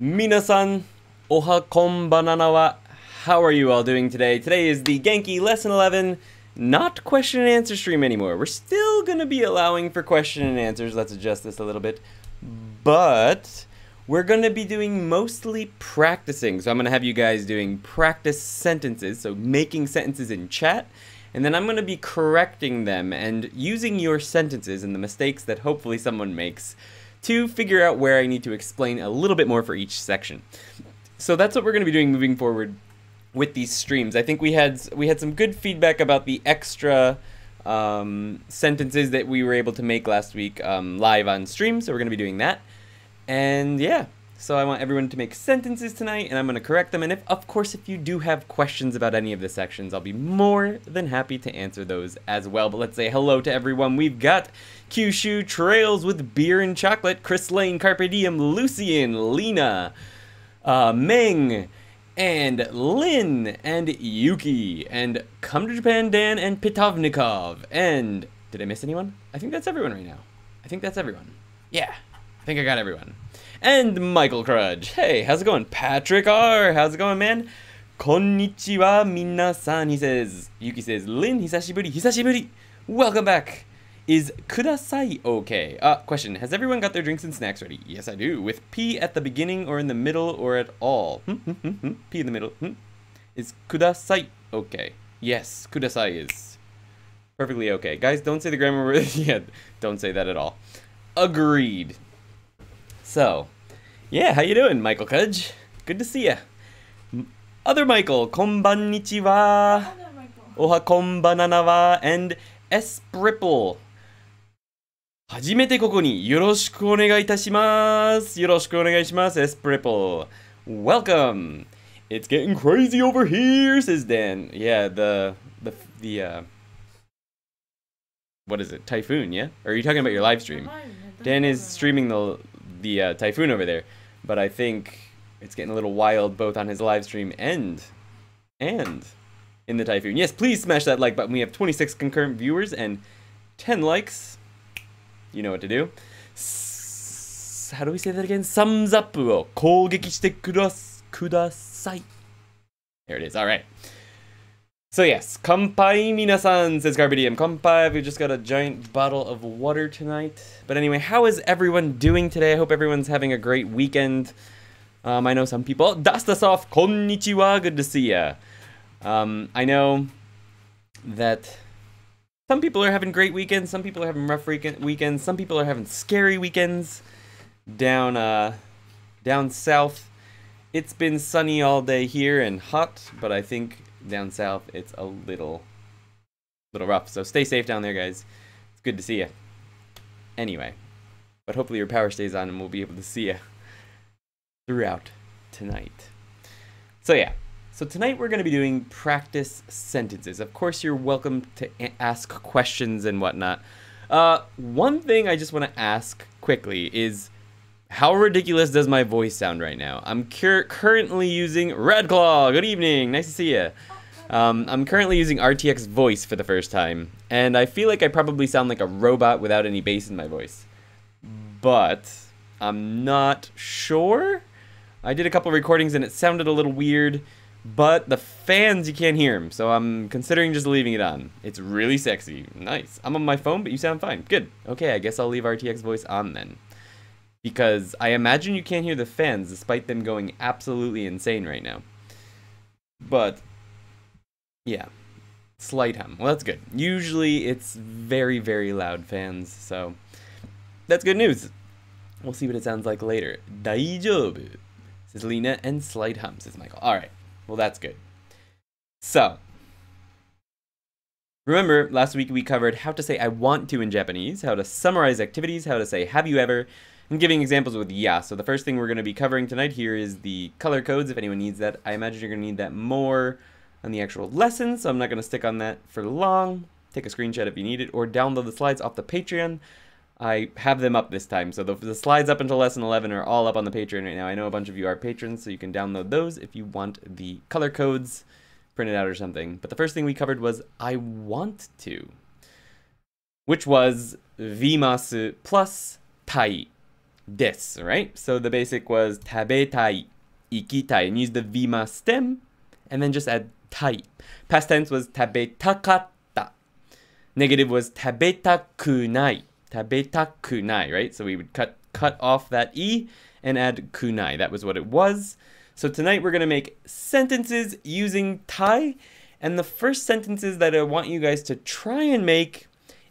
Minasan, oha konbanana wa. How are you all doing today? Today is the Genki Lesson 11, not question and answer stream anymore. We're still gonna be allowing for question and answers, let's adjust this a little bit. But we're gonna be doing mostly practicing. So I'm gonna have you guys doing practice sentences, so making sentences in chat, and then I'm gonna be correcting them and using your sentences and the mistakes that hopefully someone makes to figure out where I need to explain a little bit more for each section. So that's what we're going to be doing moving forward with these streams. I think we had we had some good feedback about the extra um, sentences that we were able to make last week um, live on stream, so we're going to be doing that. And yeah, so I want everyone to make sentences tonight, and I'm going to correct them. And if, of course, if you do have questions about any of the sections, I'll be more than happy to answer those as well. But let's say hello to everyone. We've got Kyushu Trails with Beer and Chocolate, Chris Lane, Carpe Diem, Lucian, Lena, uh, Meng, and Lin, and Yuki, and Come to Japan Dan, and Pitovnikov, and... Did I miss anyone? I think that's everyone right now. I think that's everyone. Yeah, I think I got everyone and Michael Crudge. Hey, how's it going? Patrick R, how's it going, man? Konnichiwa, minasan, he says. Yuki says, Lin, hisashiburi, hisashiburi. Welcome back. Is kudasai okay? Uh, question, has everyone got their drinks and snacks ready? Yes, I do. With P at the beginning or in the middle or at all. Hmm, hmm, hmm, P in the middle. Is kudasai okay? Yes, kudasai is perfectly okay. Guys, don't say the grammar word. yeah, don't say that at all. Agreed. So, yeah, how you doing, Michael Kudge? Good to see you. Other Michael, konbannichiwa, oha konbanana wa, and espripple. 初めてここによろしくお願いいたします。よろしくお願いします。Espripple. Welcome. It's getting crazy over here, says Dan. Yeah, the the the uh what is it? Typhoon, yeah? Or are you talking about your live stream? Dan is streaming the the uh, typhoon over there. But I think it's getting a little wild both on his live stream and and in the typhoon. Yes, please smash that like button. We have 26 concurrent viewers and 10 likes. You know what to do. S how do we say that again? "Sums up を攻撃してくだ,ください. There it is. All right. So yes, kampai minasan, says Garbidium. Kampai, we have just got a giant bottle of water tonight. But anyway, how is everyone doing today? I hope everyone's having a great weekend. Um, I know some people. Dastasov, konnichiwa, good to see ya. Um, I know that some people are having great weekends, some people are having rough weekends, some people are having scary weekends down, uh, down south. It's been sunny all day here and hot, but I think down south, it's a little, little rough. So stay safe down there, guys. It's good to see you. Anyway, but hopefully your power stays on and we'll be able to see you throughout tonight. So yeah, so tonight we're going to be doing practice sentences. Of course, you're welcome to ask questions and whatnot. Uh, one thing I just want to ask quickly is how ridiculous does my voice sound right now? I'm cur currently using Red Claw. Good evening. Nice to see you. Um, I'm currently using RTX voice for the first time, and I feel like I probably sound like a robot without any bass in my voice. But I'm not sure. I did a couple recordings and it sounded a little weird, but the fans, you can't hear them, so I'm considering just leaving it on. It's really sexy. Nice. I'm on my phone, but you sound fine. Good. Okay, I guess I'll leave RTX voice on then because I imagine you can't hear the fans despite them going absolutely insane right now. But yeah, slight hum. Well, that's good. Usually it's very, very loud fans, so that's good news. We'll see what it sounds like later. Daijobu says Lena, and slight hum says Michael. All right, well, that's good. So, remember, last week we covered how to say I want to in Japanese, how to summarize activities, how to say have you ever, I'm giving examples with yeah. So the first thing we're going to be covering tonight here is the color codes. If anyone needs that, I imagine you're going to need that more on the actual lesson. So I'm not going to stick on that for long. Take a screenshot if you need it or download the slides off the Patreon. I have them up this time. So the, the slides up until lesson 11 are all up on the Patreon right now. I know a bunch of you are patrons, so you can download those if you want the color codes printed out or something. But the first thing we covered was I want to, which was Vimasu plus Tai this right? So the basic was tabetai, ikitai, and use the vima stem, and then just add tai. Past tense was tabetakatta. Negative was tabetakunai, tabetakunai, right? So we would cut cut off that e and add kunai. That was what it was. So tonight we're gonna make sentences using tai, and the first sentences that I want you guys to try and make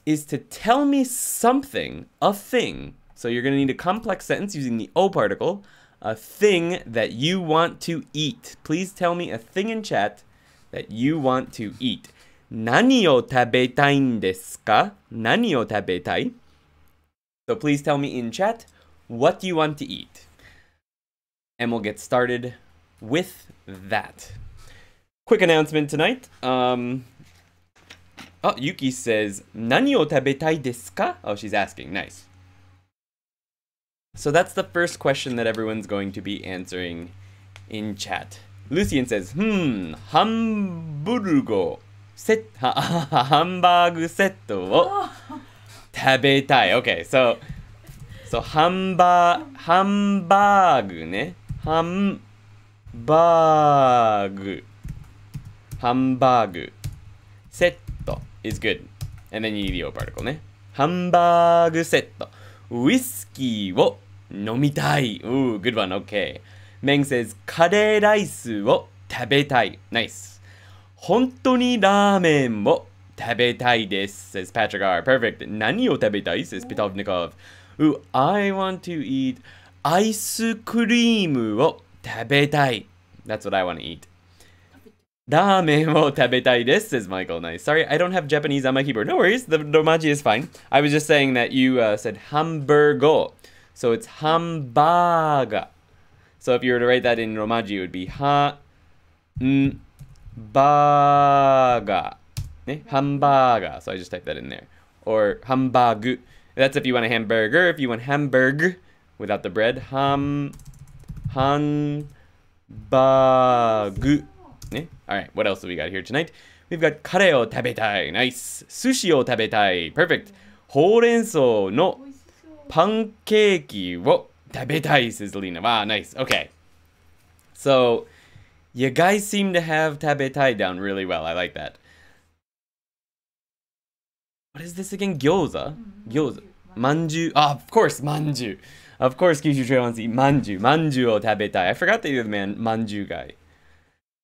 is to tell me something, a thing, so you're going to need a complex sentence using the O particle, a thing that you want to eat. Please tell me a thing in chat that you want to eat. 何を食べたいんですか何を食べたい So please tell me in chat what you want to eat. And we'll get started with that. Quick announcement tonight. Um, oh, Yuki says, 何を食べたいですか Oh, she's asking. Nice. So that's the first question that everyone's going to be answering in chat. Lucian says, hmm, hamburgo set, hamburger setto, wo tabetai. Okay, so, so hamba, hamburg ne, hamburg, hamburg, setto is good. And then you need the O particle ne. ハンバーグセット。ウイスキーを nomitai. Ooh, good one. Okay. Meng says, kare rice wo tabetai. Nice. Honto ramen wo tabetai desu, says Patrick R. Perfect. Nani o tabetai, says Pitovnikov. Ooh, I want to eat ice cream wo tabetai. That's what I want to eat. Ramen wo tabetai desu, says Michael. Nice. Sorry, I don't have Japanese on my keyboard. No worries, the Romaji is fine. I was just saying that you uh, said hamburger. So it's hambaga. So if you were to write that in Romaji, it would be ha n baga. Eh? Hambaga. So I just type that in there. Or hambagu. That's if you want a hamburger. If you want hamburg without the bread, ham han bagu. Eh? All right, what else have we got here tonight? We've got kare o tabetai. Nice. Sushi o tabetai. Perfect. no pancake wo tabetai says Lena. Wow, ah, nice. Okay. So you guys seem to have tabetai down really well. I like that. What is this again? Gyoza? Gyoza. Manju. Ah, of course, manju. Of course, Kyushu Trail wants to eat manju. Manju o tabetai. I forgot that you're the man, manju guy.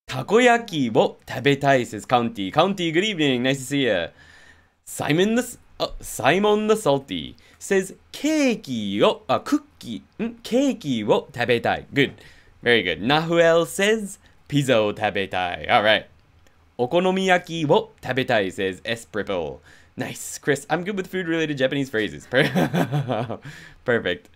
Takoyaki wo tabetai, says County. County, good evening. Nice to see you. Simon the... Uh, Simon the Salty says ah, hmm, Good. Very good. Nahuel says ピザを食べたい。Alright. お好み焼きを食べたい says S Nice. Chris, I'm good with food related Japanese phrases. perfect.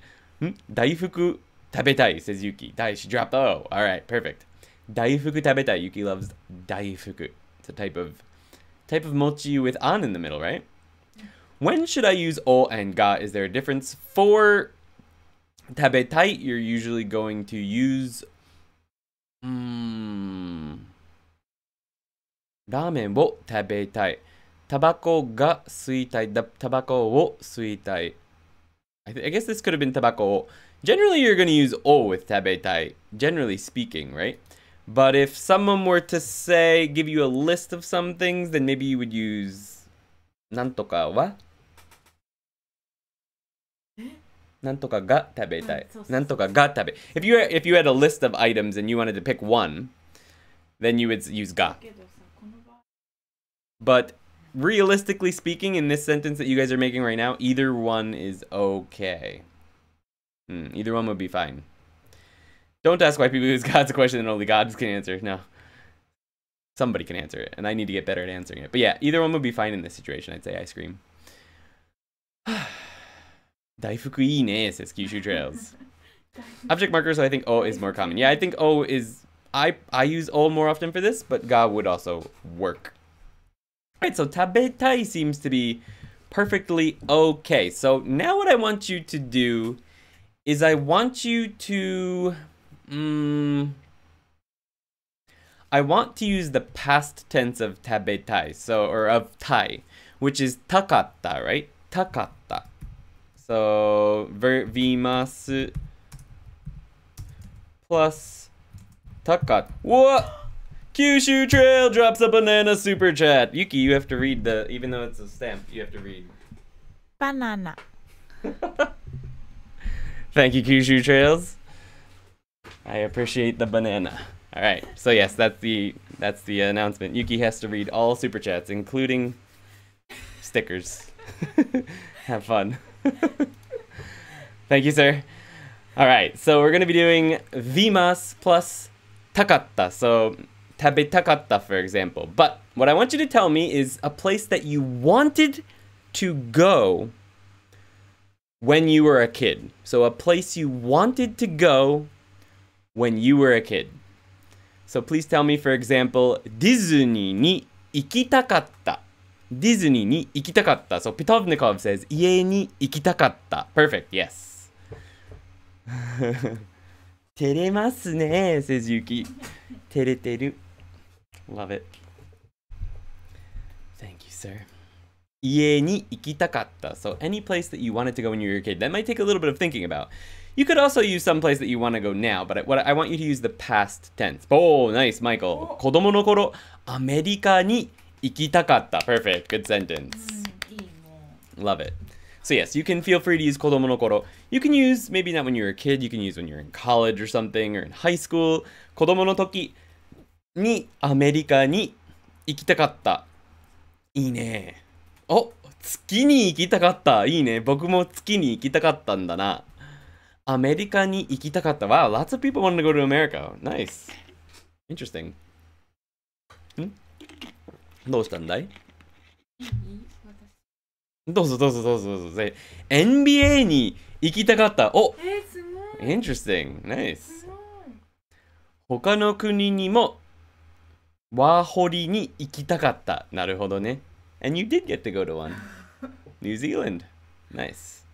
大福食べたい hmm? says Yuki. 大 she dropped the oh, O. Alright, perfect. 大福食べたい Yuki loves daifuku. It's a type of type of mochi with an in the middle, right? When should I use o and ga? Is there a difference? For tabetai, you're usually going to use... Hmm, ramen wo tabetai. Tabako ga suitai. Tabako wo suitai. I, I guess this could have been tabako wo. Generally, you're going to use o with tabetai, generally speaking, right? But if someone were to say, give you a list of some things, then maybe you would use nantoka wa. If you if you had a list of items and you wanted to pick one, then you would use ga. But realistically speaking, in this sentence that you guys are making right now, either one is okay. Hmm, either one would be fine. Don't ask why people use God's question that only gods can answer. No. Somebody can answer it, and I need to get better at answering it. But yeah, either one would be fine in this situation, I'd say ice cream. Daifuku ne. says Kyushu Trails. Object markers, so I think O is more common. Yeah, I think O is... I, I use O more often for this, but ga would also work. Alright, so tabetai seems to be perfectly okay. So now what I want you to do is I want you to... Mm, I want to use the past tense of tabetai, so, or of tai, which is takatta, right? Takatta. So Vimas plus takat. What? Kyushu Trail drops a banana super chat. Yuki, you have to read the, even though it's a stamp, you have to read. Banana. Thank you, Kyushu Trails. I appreciate the banana. All right. So yes, that's the that's the announcement. Yuki has to read all super chats, including stickers. Have fun. Thank you, sir. All right, so we're gonna be doing vimas plus takatta. So tabetakatta, for example. But what I want you to tell me is a place that you wanted to go when you were a kid. So a place you wanted to go when you were a kid. So please tell me, for example, Disney ni ikitakatta. ディズニーに行きたかった。So Pitovnikov says 家に行きたかった。Perfect, yes. 照れますね、せじ y き。照れてる。Love it. Thank you, sir. 家に行きたかった。So any place that you wanted to go when you were a kid, that might take a little bit of thinking about. You could also use some place that you want to go now, but what I want you to use the past tense. Oh, nice, Michael. 子供の頃、アメリカに行きたかった。行きたかった。Perfect. Good sentence. Love it. So yes, you can feel free to use 子供の頃 You can use maybe not when you're a kid, you can use when you're in college or something or in high school. 子供の時にアメリカに行きたかった。いいね。お月に行きたかった。いいね。僕も月に行きたかったんだな。アメリカに行きたかった。Wow, lots of people want to go to America. Nice. Interesting. どうしたんだいどうぞどうぞどうぞどうぞ。NBA に行きたかった。おえー、すごい !Interesting! ナイス他の国にもワーホリに行きたかった。なるほどね。And you did get to go to one. New Zealand. Nice.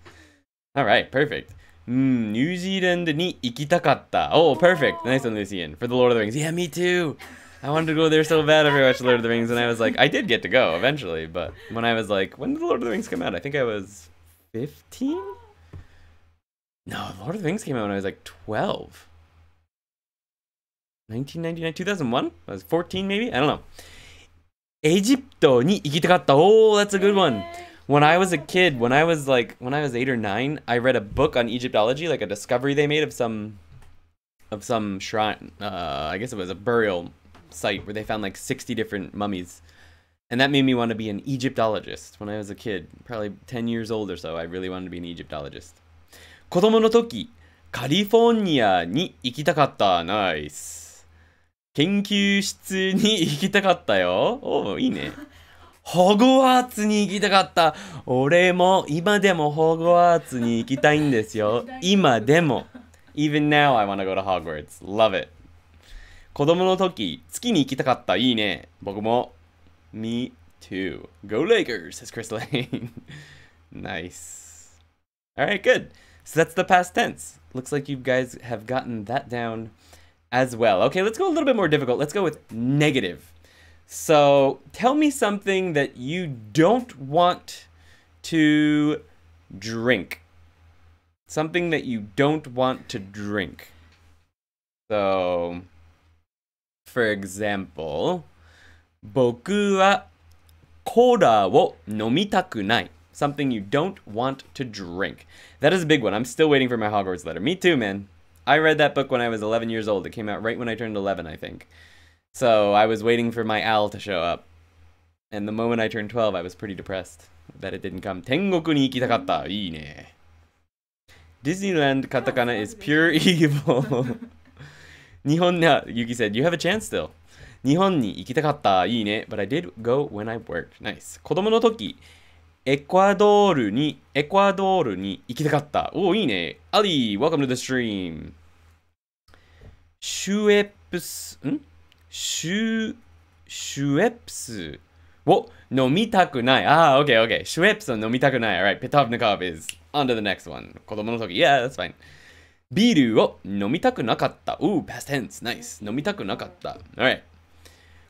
Alright, perfect. うん、ニュージーランドに行きたかった。Oh, perfect. Nice on New z e n For the Lord of the Rings. Yeah, me too. I wanted to go there so bad after I watched Lord of the Rings, and I was like, I did get to go eventually, but when I was like, when did Lord of the Rings come out? I think I was 15? No, Lord of the Rings came out when I was like 12. 1999, 2001? I was 14 maybe? I don't know. Egypto ni Oh, that's a good one. When I was a kid, when I was like, when I was eight or nine, I read a book on Egyptology, like a discovery they made of some, of some shrine. Uh, I guess it was a burial site where they found like 60 different mummies. And that made me want to be an Egyptologist when I was a kid, probably 10 years old or so. I really wanted to be an Egyptologist. 子供の時、カリフォルニアに行きたかった。ナイス。研究室に行きたかったよ。おお、いいね。ホグワーツに行きたかった。俺も今でもホグワーツに行きたいんですよ。今でも。Even now I w a n n a go to Hogwarts. Love it. 子供の時、月に行きたかった。いいね。僕も。Me too. Go Lakers, says Chris Lane. nice. Alright, good. So that's the past tense. Looks like you guys have gotten that down as well. Okay, let's go a little bit more difficult. Let's go with negative. So tell me something that you don't want to drink. Something that you don't want to drink. So for example, Something you don't want to drink. That is a big one. I'm still waiting for my Hogwarts letter. Me too, man. I read that book when I was 11 years old. It came out right when I turned 11, I think. So I was waiting for my owl to show up. And the moment I turned 12, I was pretty depressed that it didn't come. Disneyland katakana is pure evil. 日本な、Yuki said, you have a chance still. 日本に行きたかった。いいね。But I did go when I worked. Nice. 子供の時、エクアドールに、エクアドールに行きたかった。おお、いいね。アリー、welcome to the stream. シュエプス、んシュ、シュエプスを飲みたくない。ああ、OK, OK. シュエプスを飲みたくない。Alright, Petov Nikov is on to the next one. 子供の時。Yeah, that's fine. ビールを飲みたくなかった。おう、past tense, nice. 飲みたくなかった。Alright.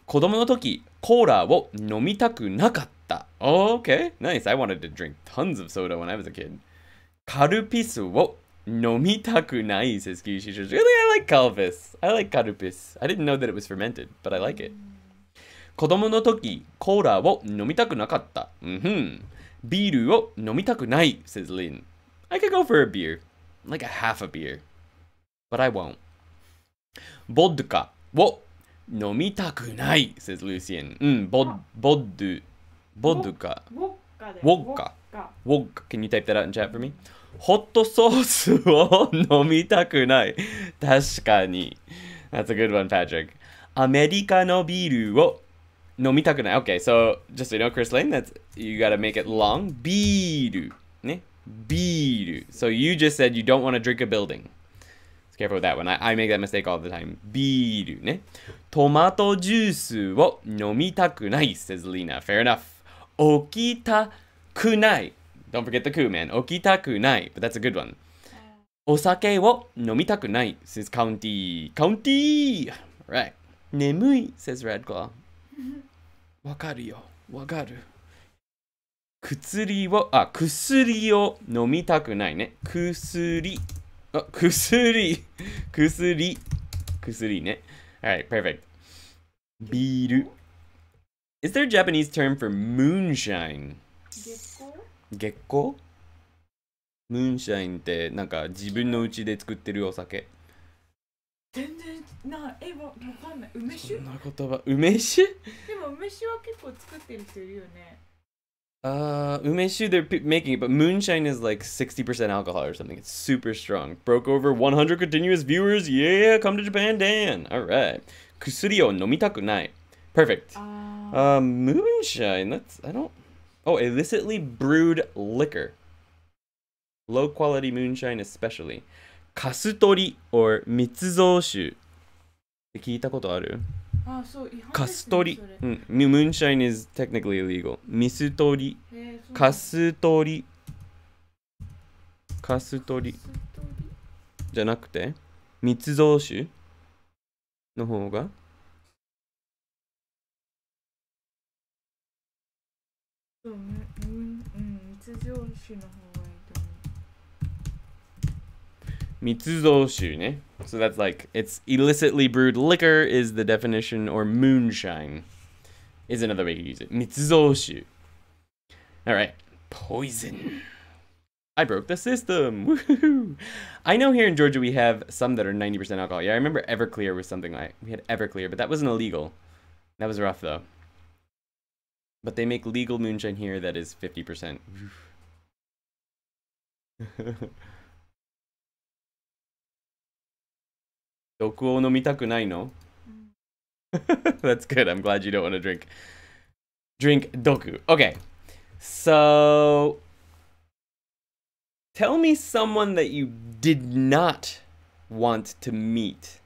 子供の時、コーラを飲みたくなかった。Oh, okay, nice. I wanted to drink tons of soda when I was a kid. カルピスを飲みたくない、says Kyushu. Really, I like calvis. I like カルピス I didn't know that it was fermented, but I like it. 子供の時、コーラを飲みたくなかった。うんふん。ビールを飲みたくない、says Lin. I could go for a beer. like a half a beer. But I won't. Vodka. Wo nomitaku nai, says Lucien. Mm, bod, bodu, Vodka. Vodka. Wodka. Can you type that out in chat for me? Hot sauce. That's a good one, Patrick. No Okay, so just so you know, Chris Lane, that's you gotta make it long. ビール。ね。Beer. So you just said you don't want to drink a building. Let's careful with that one. I, I make that mistake all the time. Biru ね。Tomato juice を飲みたくない says Lena. Fair enough. 起きたくない Don't forget the ku, man. 起きたくない But that's a good one. お酒を飲みたくない says County. County! Right. 眠い says Red Claw. わかるよ。わかる。薬を、あ、薬を飲みたくないね。薬。あ、薬。薬。薬ね。はい、perfect. ビール。Is there a Japanese term for moonshine? 月光ムーンシャインってなんか自分の家で作ってるお酒全然なえわわかんない梅酒そんな言葉梅酒でも梅酒は結構作ってる人いるよね Uh, umeshu, they're making it, but moonshine is like 60% alcohol or something. It's super strong. Broke over 100 continuous viewers. Yeah, come to Japan, Dan. All right. Kusuri o nomitaku nai. Perfect. Uh, uh, moonshine. That's I don't. Oh, illicitly brewed liquor. Low quality moonshine, especially. Kasutori or mitsuzoshu. 聞いたことあるカストリ。うムーンシャイン is technically illegal ミストリ。カストリ。カストリ。じゃなくて密造酒の方がそうねうんうん密造酒の方が。Mitsuzoshu ne. So that's like it's illicitly brewed liquor is the definition, or moonshine is another way to use it. Mitsuzoshu. All right, poison. I broke the system. Woohoo! I know here in Georgia we have some that are 90% alcohol. Yeah, I remember Everclear was something like we had Everclear, but that wasn't illegal. That was rough though. But they make legal moonshine here that is 50%. 毒を飲みたくないの That's good. I'm glad you don't want to drink. Drink 毒 o k a y So tell me someone that you did not want to meet.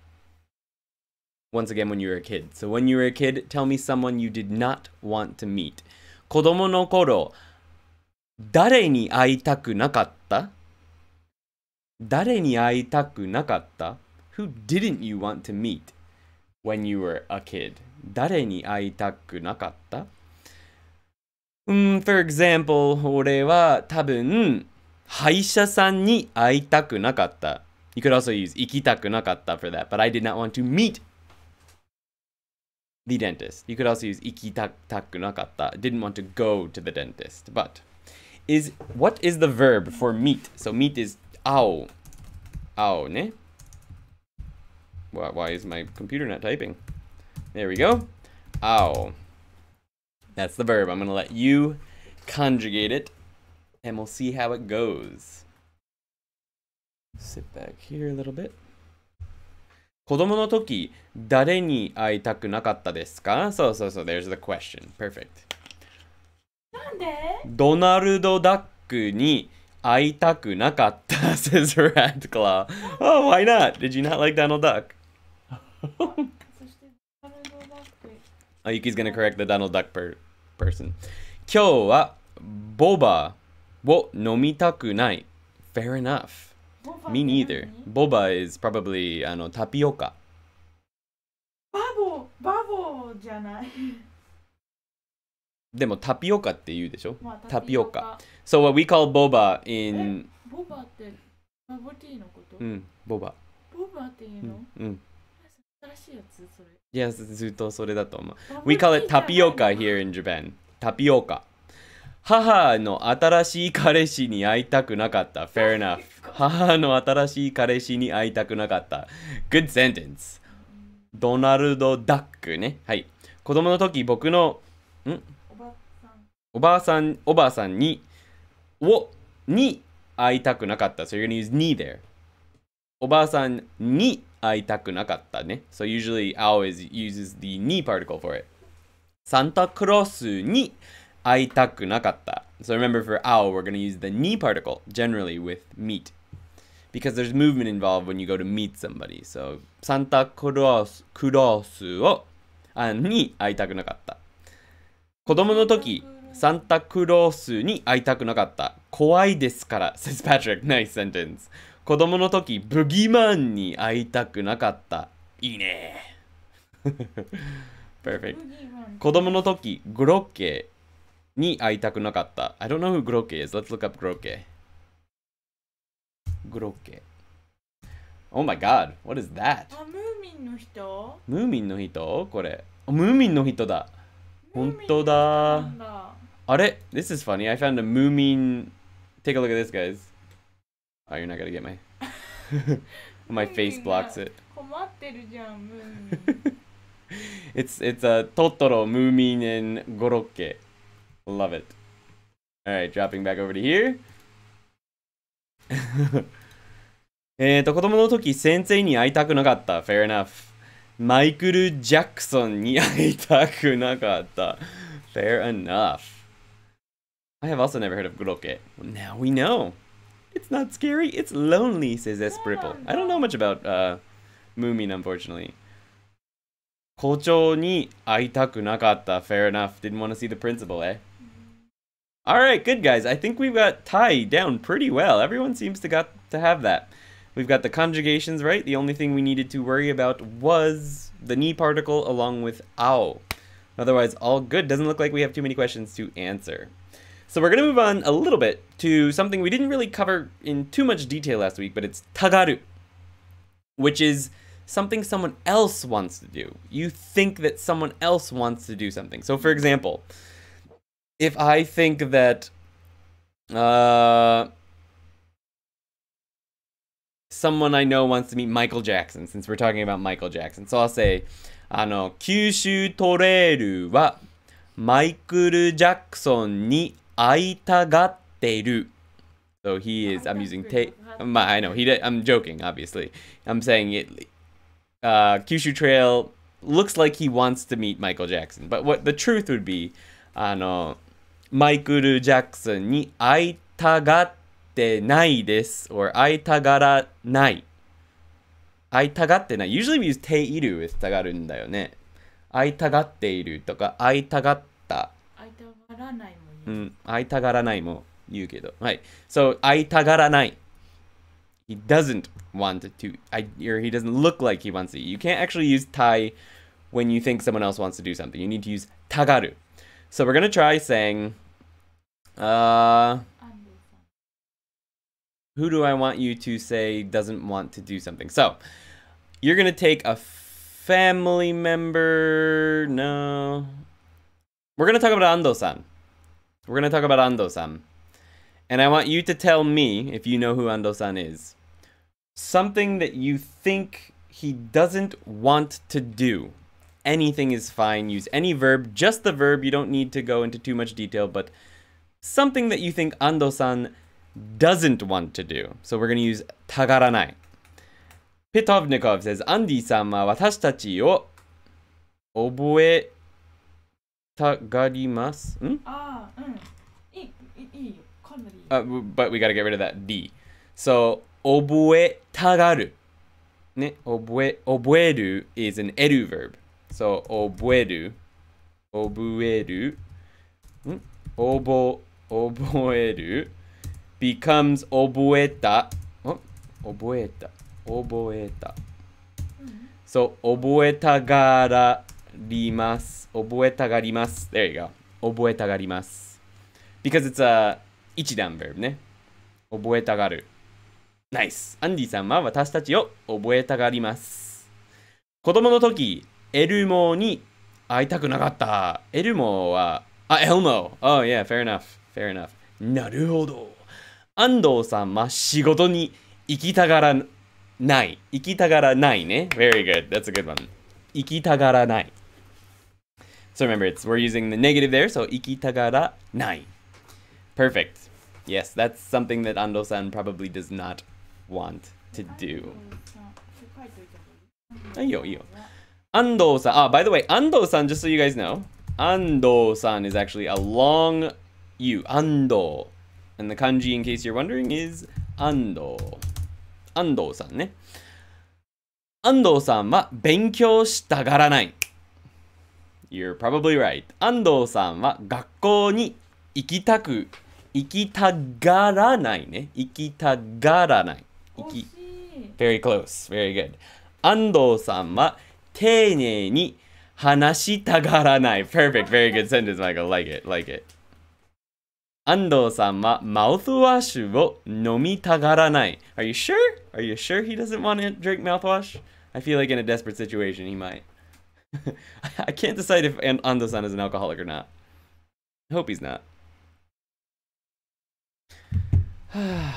Once again, when you were a kid. So when you were a kid, tell me someone you did not want to meet. 子供の頃、誰に会いたくなかった誰に会いたくなかった who didn't you want to meet when you were a kid? 誰に会いたくなかった mm, For example, 俺は多分歯医者さんに会いたくなかった。You could also use 行きたくなかった for that, but I did not want to meet the dentist. You could also use 行きたくなかった。Didn't want to go to the dentist, but is what is the verb for meet? So meet is 会う。会うね。why, why is my computer not typing? There we go. Ow. That's the verb. I'm going to let you conjugate it, and we'll see how it goes. Sit back here a little bit. 子供の時、誰に会いたくなかったですか So, so, so, there's the question. Perfect. なんでドナルド・ダックに会いたくなかった says Radclaw. Oh, why not? Did you not like Donald Duck? あ、ゆき 's gonna correct the Donald Duck per person 今日はボバを飲みたくない fair enough me neither boba is probably あのタピオカバボバボじゃないでもタピオカって言うでしょ、まあ、タピオカ。So what we call boba in... ボバって、バボティーのことうん、ボバ。ボバって言うのうん。うん Yes, ずっとそれだと思う。We call it tapioca here in Japan. タピオカ。母の新しい彼氏に会いたくなかった。Fair enough. 母 の新しい彼氏に会いたくなかった。Good sentence. ドナルド・ダックね。はい。子供の時、僕の、んおばあさん、おばあさんに、を、に会いたくなかった。So you're gonna use に there. おばあさんに会いたくなかったね。So usually always uses the n particle for it. サンタクロースに会いたくなかった。So remember for ao, we're going to use the ni particle generally with meet. Because there's movement involved when you go to meet somebody. So サンタクロース、クロースを、あ、に会いたくなかった。子供の時、サンタクロースに会いたくなかった。怖いですから。says Patrick. Nice sentence. 子供の時、ブギマンに会いたくなかった。いいね。Perfect. 子供の時、グロッケに会いたくなかった。I don't know who グロッケ is. Let's look up グロッケ。グロッケ。Oh my god, what is that? あ、ムーミンの人ムーミンの人これ。ムーミンの人だ。本当だ。あれ ?This is funny. I found a ムーミン。Take a look at this, guys. Oh, you're not gonna get my. my face blocks it. it's it's a Totoro, Moomin, and Gorokke. Love it. All right, dropping back over to here. えっと、子供の時先生に会いたくなかった。Fair enough. マイクル・ジャクソンに会いたくなかった。Fair enough. I have also never heard of Gorokke. Now we know. It's not scary, it's lonely, says Espripple. I don't know much about uh, Moomin, unfortunately. 校長に会いたくなかった. Fair enough. Didn't want to see the principal, eh? Mm-hmm. All right, good guys. I think we've got tie down pretty well. Everyone seems to got to have that. We've got the conjugations right. The only thing we needed to worry about was the ni particle along with ao. Otherwise, all good. Doesn't look like we have too many questions to answer. So we're going to move on a little bit to something we didn't really cover in too much detail last week, but it's tagaru, which is something someone else wants to do. You think that someone else wants to do something. So for example, if I think that uh, someone I know wants to meet Michael Jackson, since we're talking about Michael Jackson. So I'll say, "あの九州トレールはマイクルジャクソンに."会いたがってる。So he is, I'm using te, I know, he, I'm joking, obviously. I'm saying it, uh, Kyushu Trail looks like he wants to meet Michael Jackson. But what the truth would be, あの、マイクル・ジャクソンに会いたがってないです。or 会いたがらない。会いたがってない。Usually we use ている with たがるんだよね。会いたがっているとか、会いたがった。会いたがらないもうん、会いたがらないも言うけど。はい。So, 会いたがらない。He doesn't want to, I, or he doesn't look like he wants to. You can't actually use たい when you think someone else wants to do something. You need to use So we we're going to try saying, uh, who do I want you to say doesn't want to do something? So you're going to take a family member. No. We're going to talk about Ando-san. We're going to talk about Ando-san. And I want you to tell me, if you know who Ando-san is, something that you think he doesn't want to do. Anything is fine. Use any verb, just the verb. You don't need to go into too much detail, but something that you think Ando-san doesn't want to do. So we're going to use tagaranai. Pitovnikov says, Andy-sama watashi tachi o oboe たがります。んああ、うん。いい、いいかなりい Uh, but we gotta get rid of that D. So, 覚えたがる。ね、覚え、覚える is an edu verb. So, 覚える。覚える。ん覚、覚える。becomes 覚えた。ん覚えた。覚えた。So, 覚えたがら。ります。覚えたがります。There you go. 覚えたがります。Because it's a 一段 verb ね。覚えたがる。ナイス。アンディさんは私たちを覚えたがります。子供の時、エルモに会いたくなかった。エルモは、あ、エルモ。Oh yeah, fair enough. Fair enough. なるほど。安藤さんは仕事に行きたがらない。行きたがらないね。Very good. That's a good one. 行きたがらない。So remember, it's we're using the negative there, so ikitagara nai. Perfect. Yes, that's something that Ando-san probably does not want to do. Iyo, iyo. Ando-san. Ah, by the way, Ando-san, just so you guys know, Ando-san is actually a long U. Ando. And the kanji, in case you're wondering, is Ando. Ando-san ne. ando san wa benkyou shitagaranai. You're probably right. 安藤さんは学校に行きたく、行きたがらないね。行きたがらない。行き。Very close. Very good. 安藤さんは丁寧に話したがらない。Perfect. Very good sentence, Michael. Like it. Like it. 安藤さんはマウスワッシュを飲みたがらない。Are you sure? Are you sure he doesn't want to drink mouthwash? I feel like in a desperate situation he might. I can't decide if Ando-san is an alcoholic or not. I hope he's not.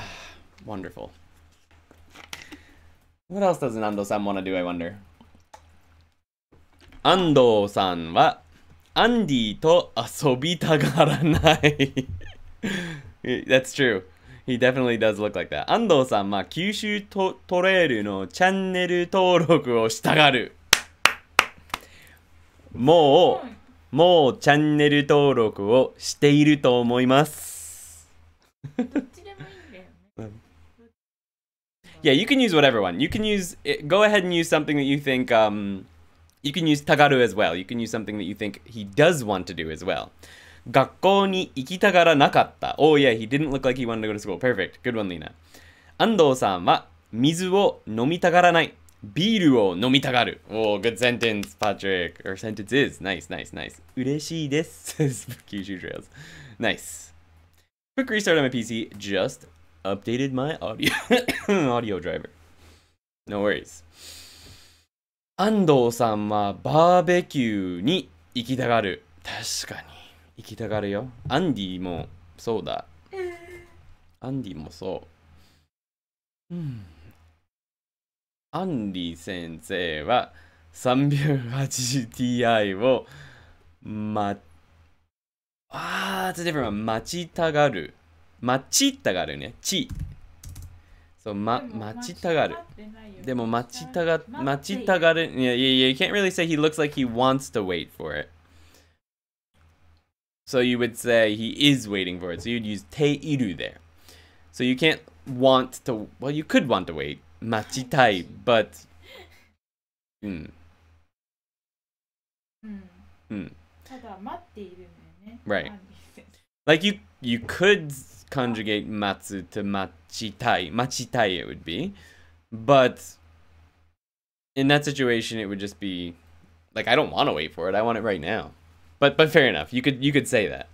Wonderful. What else does an Ando-san want to do, I wonder? Ando-san wa Andy to asobitagaranai. That's true. He definitely does look like that. Ando-san ma Kyushu Toreru no channel tōroku o shitagaru. もう、もうチャンネル登録をしていると思います。どっちでもいいんだよね。Yeah, you can use whatever one. You can use, go ahead and use something that you think, um, you can use Tagaru as well. You can use something that you think he does want to do as well. 学校に行きたがらなかった。Oh yeah, he didn't look like he wanted to go to school. Perfect. Good one, l i n a 安藤さんは水を飲みたがらない。ビールを飲みたがる。おー、good sentence, Patrick. Or sentence is. Nice, nice, nice. 嬉しいです。says Kyushu Trails. Nice. Quick restart on my PC. Just updated my audio, audio driver. No worries. 安藤さんはバーベキューに行きたがる。確かに。行きたがるよ。アンディもそうだ。アンディもそう。うん。アンリー先生は 380Ti を、ま、あー、that's a d i f f e 待ちたがる。待ちたがるね。ち。そう、ま、待ちたがる。でも待ちたが、待ちたがる。いやいや、you can't really say he looks like he wants to wait for it. So you would say he is waiting for it. So you'd use te iru there. So you can't want to, well, you could want to wait. 待ちたい but うんうんただ待っているのよね right like you you could conjugate 待 a t s u to m a c h i t it would be but in that situation it would just be like I don't want to wait for it I want it right now but but fair enough you could you could say that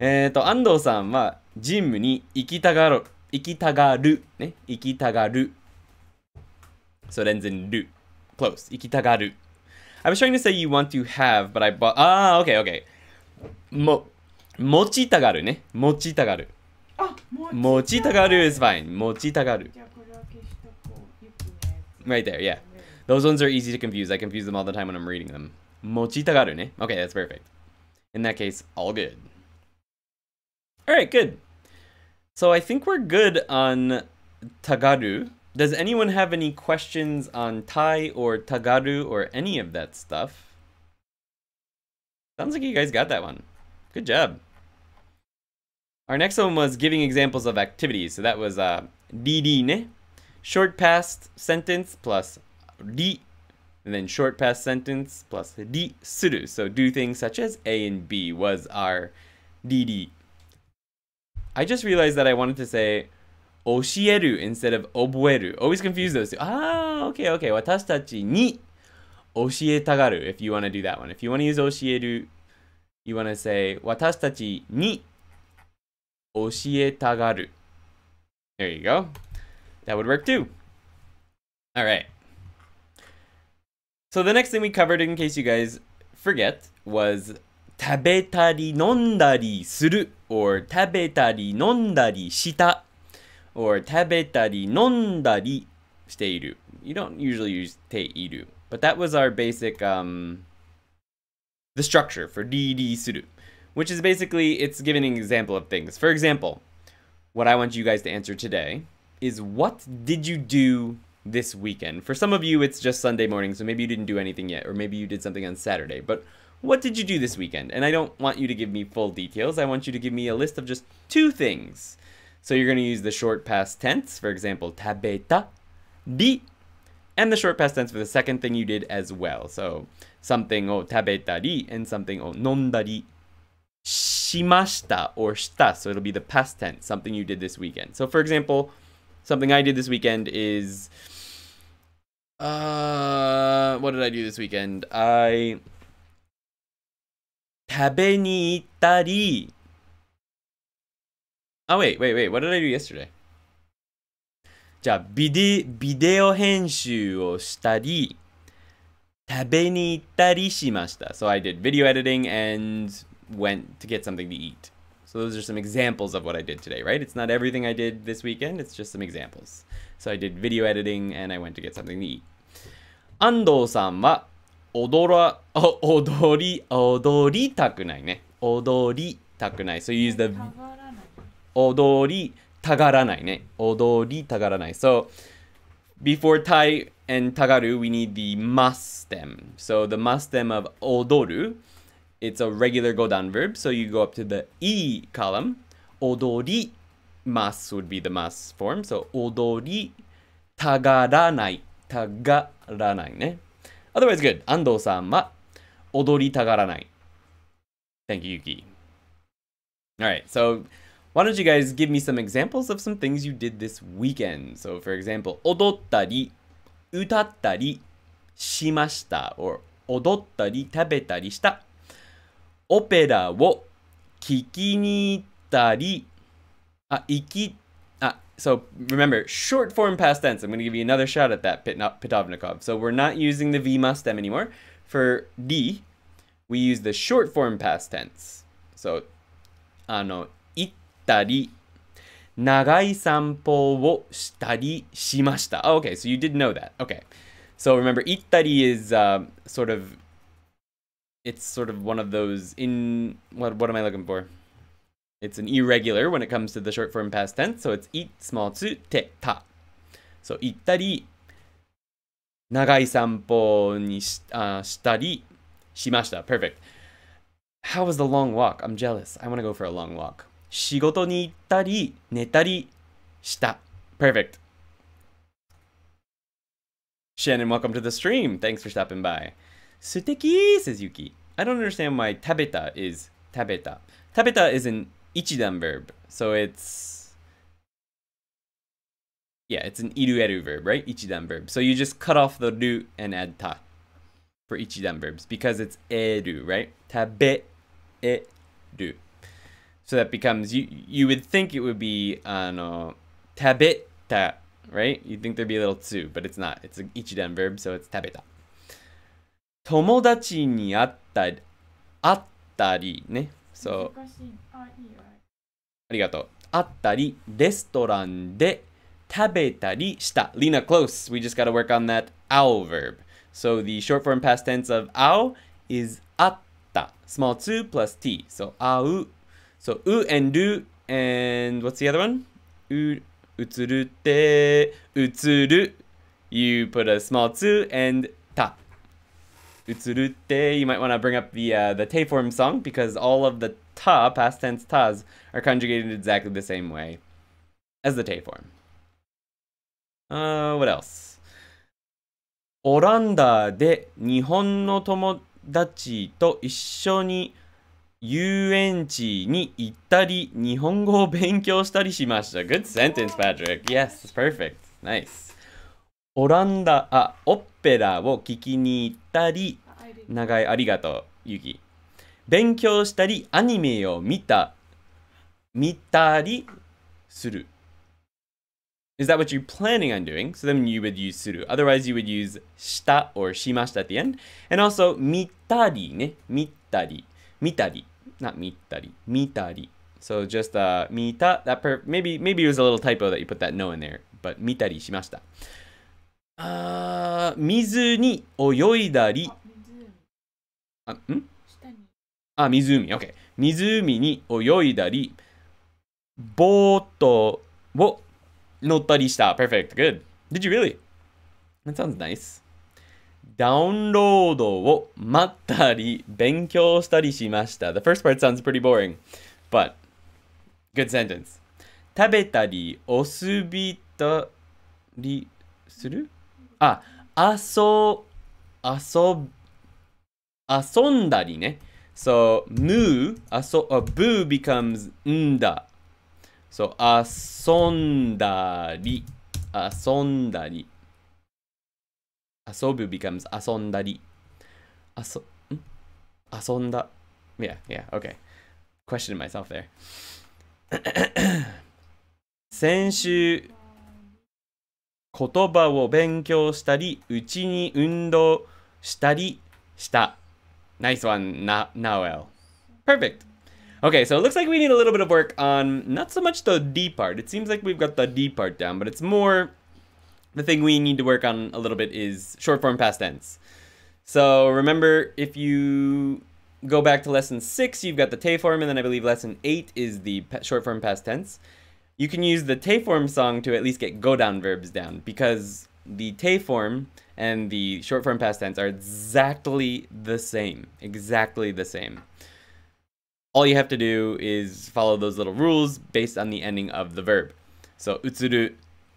えっと安藤さんはジムに行きたがる行きたがるね行きたがる So it ends in ru. Close. Ikitagaru. I was trying to say you want to have, but I bought. Ah, okay, okay. Mo. Mochitagaru ne. Mochitagaru. Ah, mochitagaru is fine. Mochitagaru. Right there, yeah. Those ones are easy to confuse. I confuse them all the time when I'm reading them. Mochitagaru ne. Okay, that's perfect. In that case, all good. All right, good. So I think we're good on tagaru. Does anyone have any questions on Thai or Tagaru or any of that stuff? Sounds like you guys got that one. Good job. Our next one was giving examples of activities. So that was uh, DD ne, short past sentence plus di, and then short past sentence plus di suru. So do things such as A and B was our DD. I just realized that I wanted to say Oshieru instead of Always confuse those two. Ah, okay, okay. ni oshietagaru if you want to do that one. If you want to use oshieru, you want to say ni oshietagaru. There you go. That would work too. All right. So the next thing we covered, in case you guys forget, was 食べたり飲んだりする or or You do don't usually use but that was our basic, um, the structure for DD する, which is basically it's giving an example of things. For example, what I want you guys to answer today is what did you do this weekend? For some of you, it's just Sunday morning, so maybe you didn't do anything yet, or maybe you did something on Saturday. But what did you do this weekend? And I don't want you to give me full details. I want you to give me a list of just two things so you're going to use the short past tense, for example, tabeta, di, and the short past tense for the second thing you did as well. So something o oh, tabetari and something o oh, nondari shimashita or shita. So it'll be the past tense, something you did this weekend. So for example, something I did this weekend is uh what did I do this weekend? I tabe ni itari Oh, wait, wait, wait. What did I do yesterday? じゃあ、ビデ、ビデオ編集をしたり、食べに行ったりしました。So I did video editing and went to get something to eat. So those are some examples of what I did today, right? It's not everything I did this weekend, it's just some examples. So I did video editing and I went to get something to eat. 安藤さんは踊ら、踊り、踊りたくないね。踊りたくない。So oh, you use the... 踊りたがらないね。踊りたがらない。So, before tai and tagaru, we need the mas stem. So, the mas stem of 踊る, it's a regular Godan verb. So, you go up to the e column. Odori mas would be the mas form. So, odori tagaranai. Tagaranai good. 安藤さんは踊りたがらない。Thank you, Yuki. All right, so why don't you guys give me some examples of some things you did this weekend? So, for example, 踊ったり、歌ったりしました or ah, ah, so remember, short form past tense. I'm going to give you another shot at that, Pitovnikov. So we're not using the V VMA stem anymore. For D, we use the short form past tense. So, あの、ったり、長い散歩をしたりしました。Oh, okay, so you did know that. Okay. So remember, 行ったり is uh, sort of, it's sort of one of those in, what, what am I looking for? It's an irregular when it comes to the short form past tense, so it's いつもつてた。So 行ったり、長い散歩にし,、uh, したりしました。Perfect. How was the long walk? I'm jealous. I want to go for a long walk. 仕事に行ったり寝たりした。Perfect. Shannon, welcome to the stream. Thanks for stopping by. Suteki, says Yuki. I don't understand why tabeta is tabeta. Tabeta is an ichidan verb, so it's yeah, it's an iru verb, right? Ichidan verb. So you just cut off the ru and add ta for ichidan verbs because it's eru, right? Tabe eru. So that becomes you. You would think it would be ano tabeta, right? You'd think there'd be a little tsu, but it's not. It's an ichidan verb, so it's tabeta. Tomodachi ni atta attari ne. So. Arigato. Attari restaurant de tabetari shita. Lina close. We just got to work on that ao verb. So the short form past tense of ao is atta. Small 2 plus t. So au so u and ru and what's the other one? U utsurute utsuru. You put a small tsu and ta. Utsurute. You might want to bring up the uh, the te form song because all of the ta past tense tas are conjugated exactly the same way as the te form. Uh, what else? オランダで日本の友達と一緒に遊園地に行ったり、日本語を勉強したりしました。Good sentence, Patrick. Yes, perfect. Nice. オランダ、あ、オペラを聞きに行ったり、長いありがとう、ゆき。勉強したり、アニメを見た、見たりする。Is that what you're planning on doing? So then you would use する。Otherwise, you would use した or しました at the end. And also, 見たりね。見たり。見たり。not mitari, mitari. So just uh, mita, that per, maybe maybe it was a little typo that you put that no in there, but mitari shimashita. Uh, mizu ni oyoidari. Oh, uh, hmm? Ah, mizumi, okay. Mizumi ni oyoidari. Boto wo shita. Perfect, good. Did you really? That sounds nice. ダウンロードを待ったり勉強したりしました。The first part sounds pretty boring, but good sentence. 食べたり、おすびたりするあ、あそ、あそ、あそんだりね。So, ぬ、あそ、あ、ぶ becomes んだ。So, あそんだり、あそんだり。Asobu becomes asondari. Aso hmm? asonda. Yeah, yeah, okay. Questioning myself there. Nice one, Na Noel. Perfect. Okay, so it looks like we need a little bit of work on not so much the D part. It seems like we've got the D part down, but it's more the thing we need to work on a little bit is short form past tense. So remember, if you go back to lesson six, you've got the te form, and then I believe lesson eight is the short form past tense. You can use the te form song to at least get go down verbs down because the te form and the short form past tense are exactly the same. Exactly the same. All you have to do is follow those little rules based on the ending of the verb. So, utsuru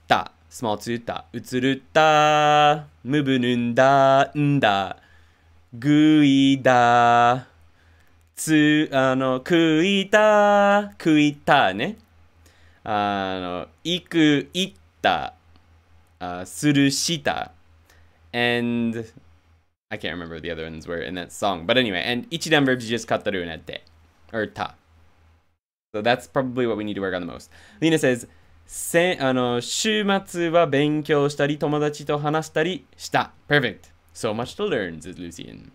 ta スマホつた、うつるった、むぶぬんだ、んだ、ぐいだ、つ、あの、くいた、くいたね。あの、いく、いった、あする、した。and I can't remember the other ones were in that song. But anyway, and ichidan verbs just kataru and t e or ta. So that's probably what we need to work on the most. Lena says, せあの週末は勉強したり、友達と話したりした。Perfect. So much to learn, says Lucian.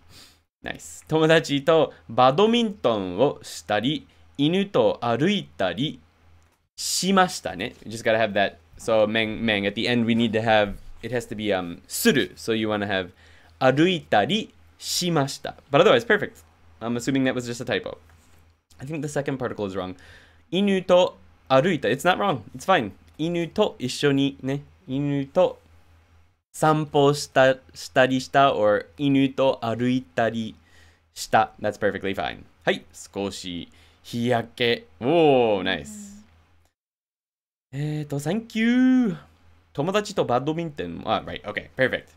Nice. 友達とバドミントンをしたり、犬と歩いたりしましたね。You just gotta have that. So, meng, meng, at the end we need to have, it has to be um, する。So you wanna have 歩いたりしました。But otherwise, perfect. I'm assuming that was just a typo. I think the second particle is wrong. 犬と It's not wrong. It's fine. 犬と一緒にね。犬と散歩したしたりした or That's perfectly fine. Oh, nice. はい。少し日焼け。おー、ナイス。えっ、ー、と、Thank you. Ah, right. Okay. Perfect.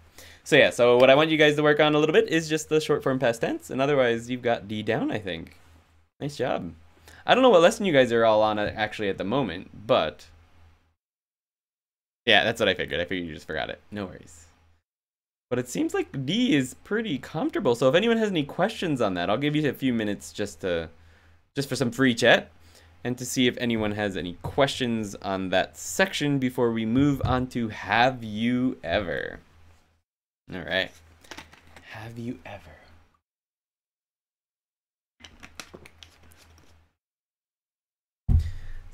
So yeah, so what I want you guys to work on a little bit is just the short form past tense, and otherwise you've got D down, I think. Nice job. I don't know what lesson you guys are all on uh, actually at the moment, but yeah, that's what I figured. I figured you just forgot it. No worries. But it seems like D is pretty comfortable. So if anyone has any questions on that, I'll give you a few minutes just to just for some free chat and to see if anyone has any questions on that section before we move on to have you ever. All right. Have you ever?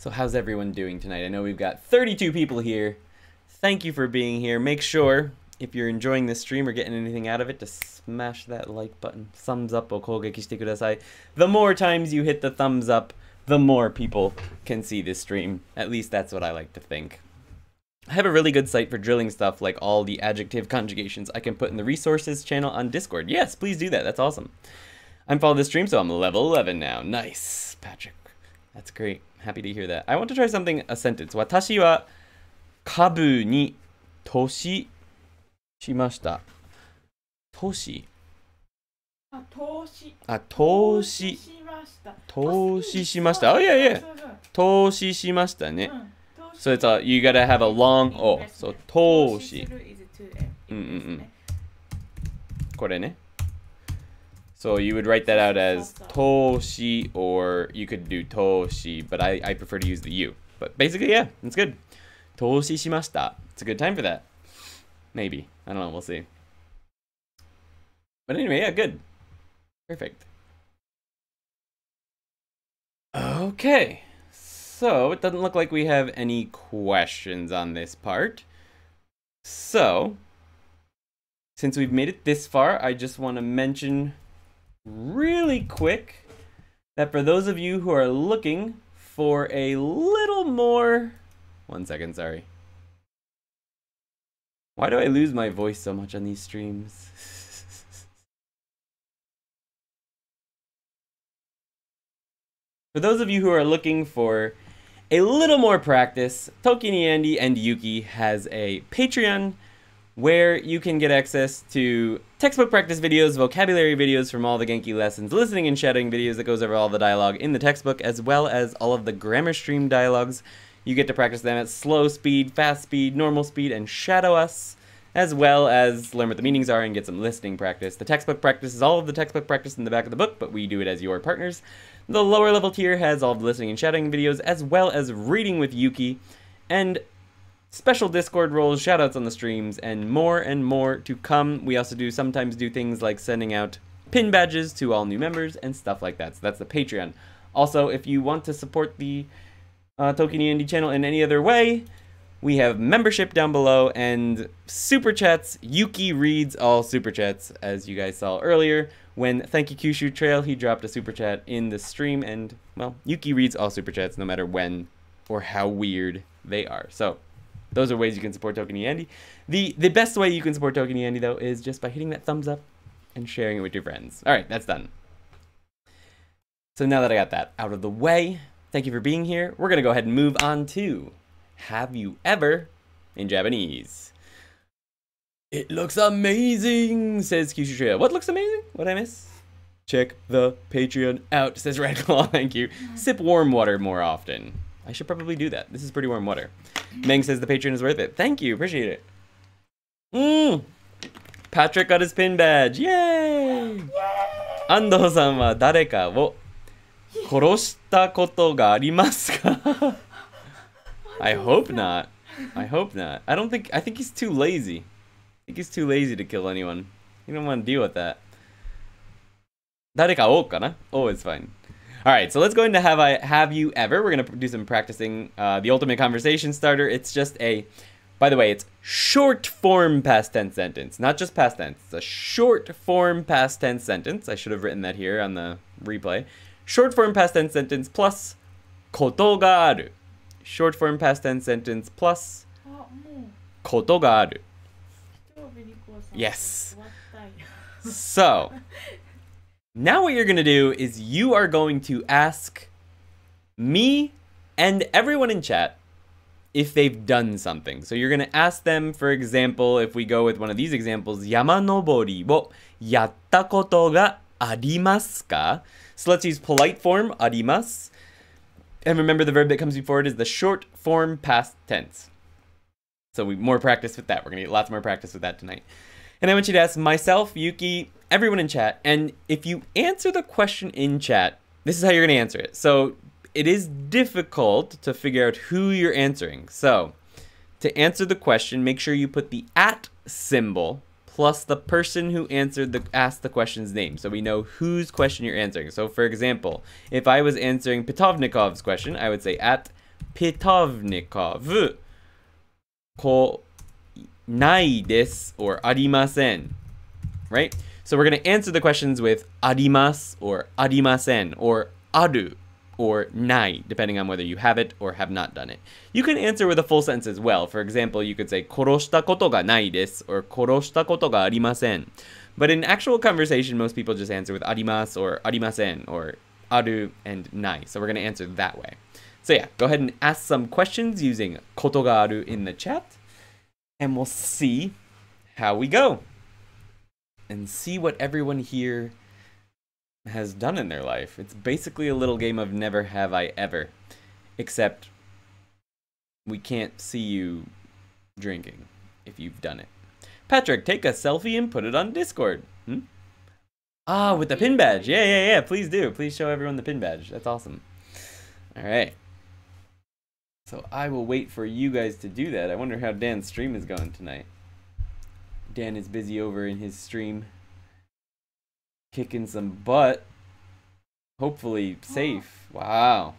So how's everyone doing tonight? I know we've got 32 people here. Thank you for being here. Make sure, if you're enjoying this stream or getting anything out of it, to smash that like button. Thumbs up, okogeki shite kudasai. The more times you hit the thumbs up, the more people can see this stream. At least that's what I like to think. I have a really good site for drilling stuff like all the adjective conjugations I can put in the resources channel on Discord. Yes, please do that. That's awesome. I'm following this stream, so I'm level 11 now. Nice, Patrick. That's great. Happy to hear that. I want to try something, a sentence. 私は株に投資しました。投資あ、投資。あ、投資。投資しました。あ、いやいや。投資しましたね。そ o i t you gotta have a long O. So 投資。うんうんうん。これね。So you would write that out as Toshi, or you could do Toshi, but I, I prefer to use the U. But basically, yeah, it's good. Toshi shimashita. It's a good time for that. Maybe. I don't know. We'll see. But anyway, yeah, good. Perfect. Okay. So it doesn't look like we have any questions on this part. So since we've made it this far, I just want to mention really quick that for those of you who are looking for a little more... One second, sorry. Why do I lose my voice so much on these streams? for those of you who are looking for a little more practice, Tokini Andy and Yuki has a Patreon where you can get access to textbook practice videos, vocabulary videos from all the Genki lessons, listening and shadowing videos that goes over all the dialogue in the textbook, as well as all of the grammar stream dialogues. You get to practice them at slow speed, fast speed, normal speed, and shadow us, as well as learn what the meanings are and get some listening practice. The textbook practice is all of the textbook practice in the back of the book, but we do it as your partners. The lower level tier has all the listening and shadowing videos, as well as reading with Yuki, and special Discord roles, shoutouts on the streams, and more and more to come. We also do sometimes do things like sending out pin badges to all new members and stuff like that. So that's the Patreon. Also, if you want to support the uh, N D channel in any other way, we have membership down below and super chats. Yuki reads all super chats, as you guys saw earlier. When Thank You Kyushu Trail, he dropped a super chat in the stream, and well, Yuki reads all super chats no matter when or how weird they are. So those are ways you can support Token Yandy. The the best way you can support Token Yandy though is just by hitting that thumbs up and sharing it with your friends. All right, that's done. So now that I got that out of the way, thank you for being here. We're gonna go ahead and move on to Have You Ever in Japanese. It looks amazing, says Kyushu What looks amazing? What I miss? Check the Patreon out, says Red Claw. Thank you. Mm-hmm. Sip warm water more often. I should probably do that. This is pretty warm water. Meng says the Patreon is worth it. Thank you. Appreciate it. Mm. Patrick got his pin badge. Yay! Ando san wa dareka wo koroshita koto ga arimasu ka? I hope not. I hope not. I don't think I think he's too lazy. I think he's too lazy to kill anyone. You don't want to deal with that. Dareka o kana? Oh, it's fine. All right, so let's go into have I have you ever. We're gonna do some practicing. Uh, the ultimate conversation starter. It's just a. By the way, it's short form past tense sentence, not just past tense. It's a short form past tense sentence. I should have written that here on the replay. Short form past tense sentence plus koto ga aru. Short form past tense sentence plus koto ga aru. Yes. so Now what you're going to do is you are going to ask me and everyone in chat if they've done something. So you're going to ask them, for example, if we go with one of these examples, Yamanobori wo yatta koto ga arimasu ka? So let's use polite form, arimasu. And remember the verb that comes before it is the short form past tense. So we more practice with that. We're going to get lots more practice with that tonight. And I want you to ask myself, Yuki, everyone in chat. And if you answer the question in chat, this is how you're going to answer it. So it is difficult to figure out who you're answering. So to answer the question, make sure you put the at symbol plus the person who answered the asked the question's name so we know whose question you're answering. So for example, if I was answering Pitovnikov's question, I would say at Pitovnikov. ないです or ありません right? So we're going to answer the questions with あります or ありません or ある or ない depending on whether you have it or have not done it. You can answer with a full sentence as well. For example, you could say 殺したことがないです or 殺したことがありません But in actual conversation, most people just answer with あります or ありません or ある and ない So we're going to answer that way. So yeah, go ahead and ask some questions using ことがある in the chat and we'll see how we go and see what everyone here has done in their life. It's basically a little game of never have I ever, except we can't see you drinking if you've done it. Patrick, take a selfie and put it on Discord. Hmm? Ah, with the pin badge. Yeah, yeah, yeah. Please do. Please show everyone the pin badge. That's awesome. All right. So I will wait for you guys to do that. I wonder how Dan's stream is going tonight. Dan is busy over in his stream, kicking some butt. Hopefully safe. Wow.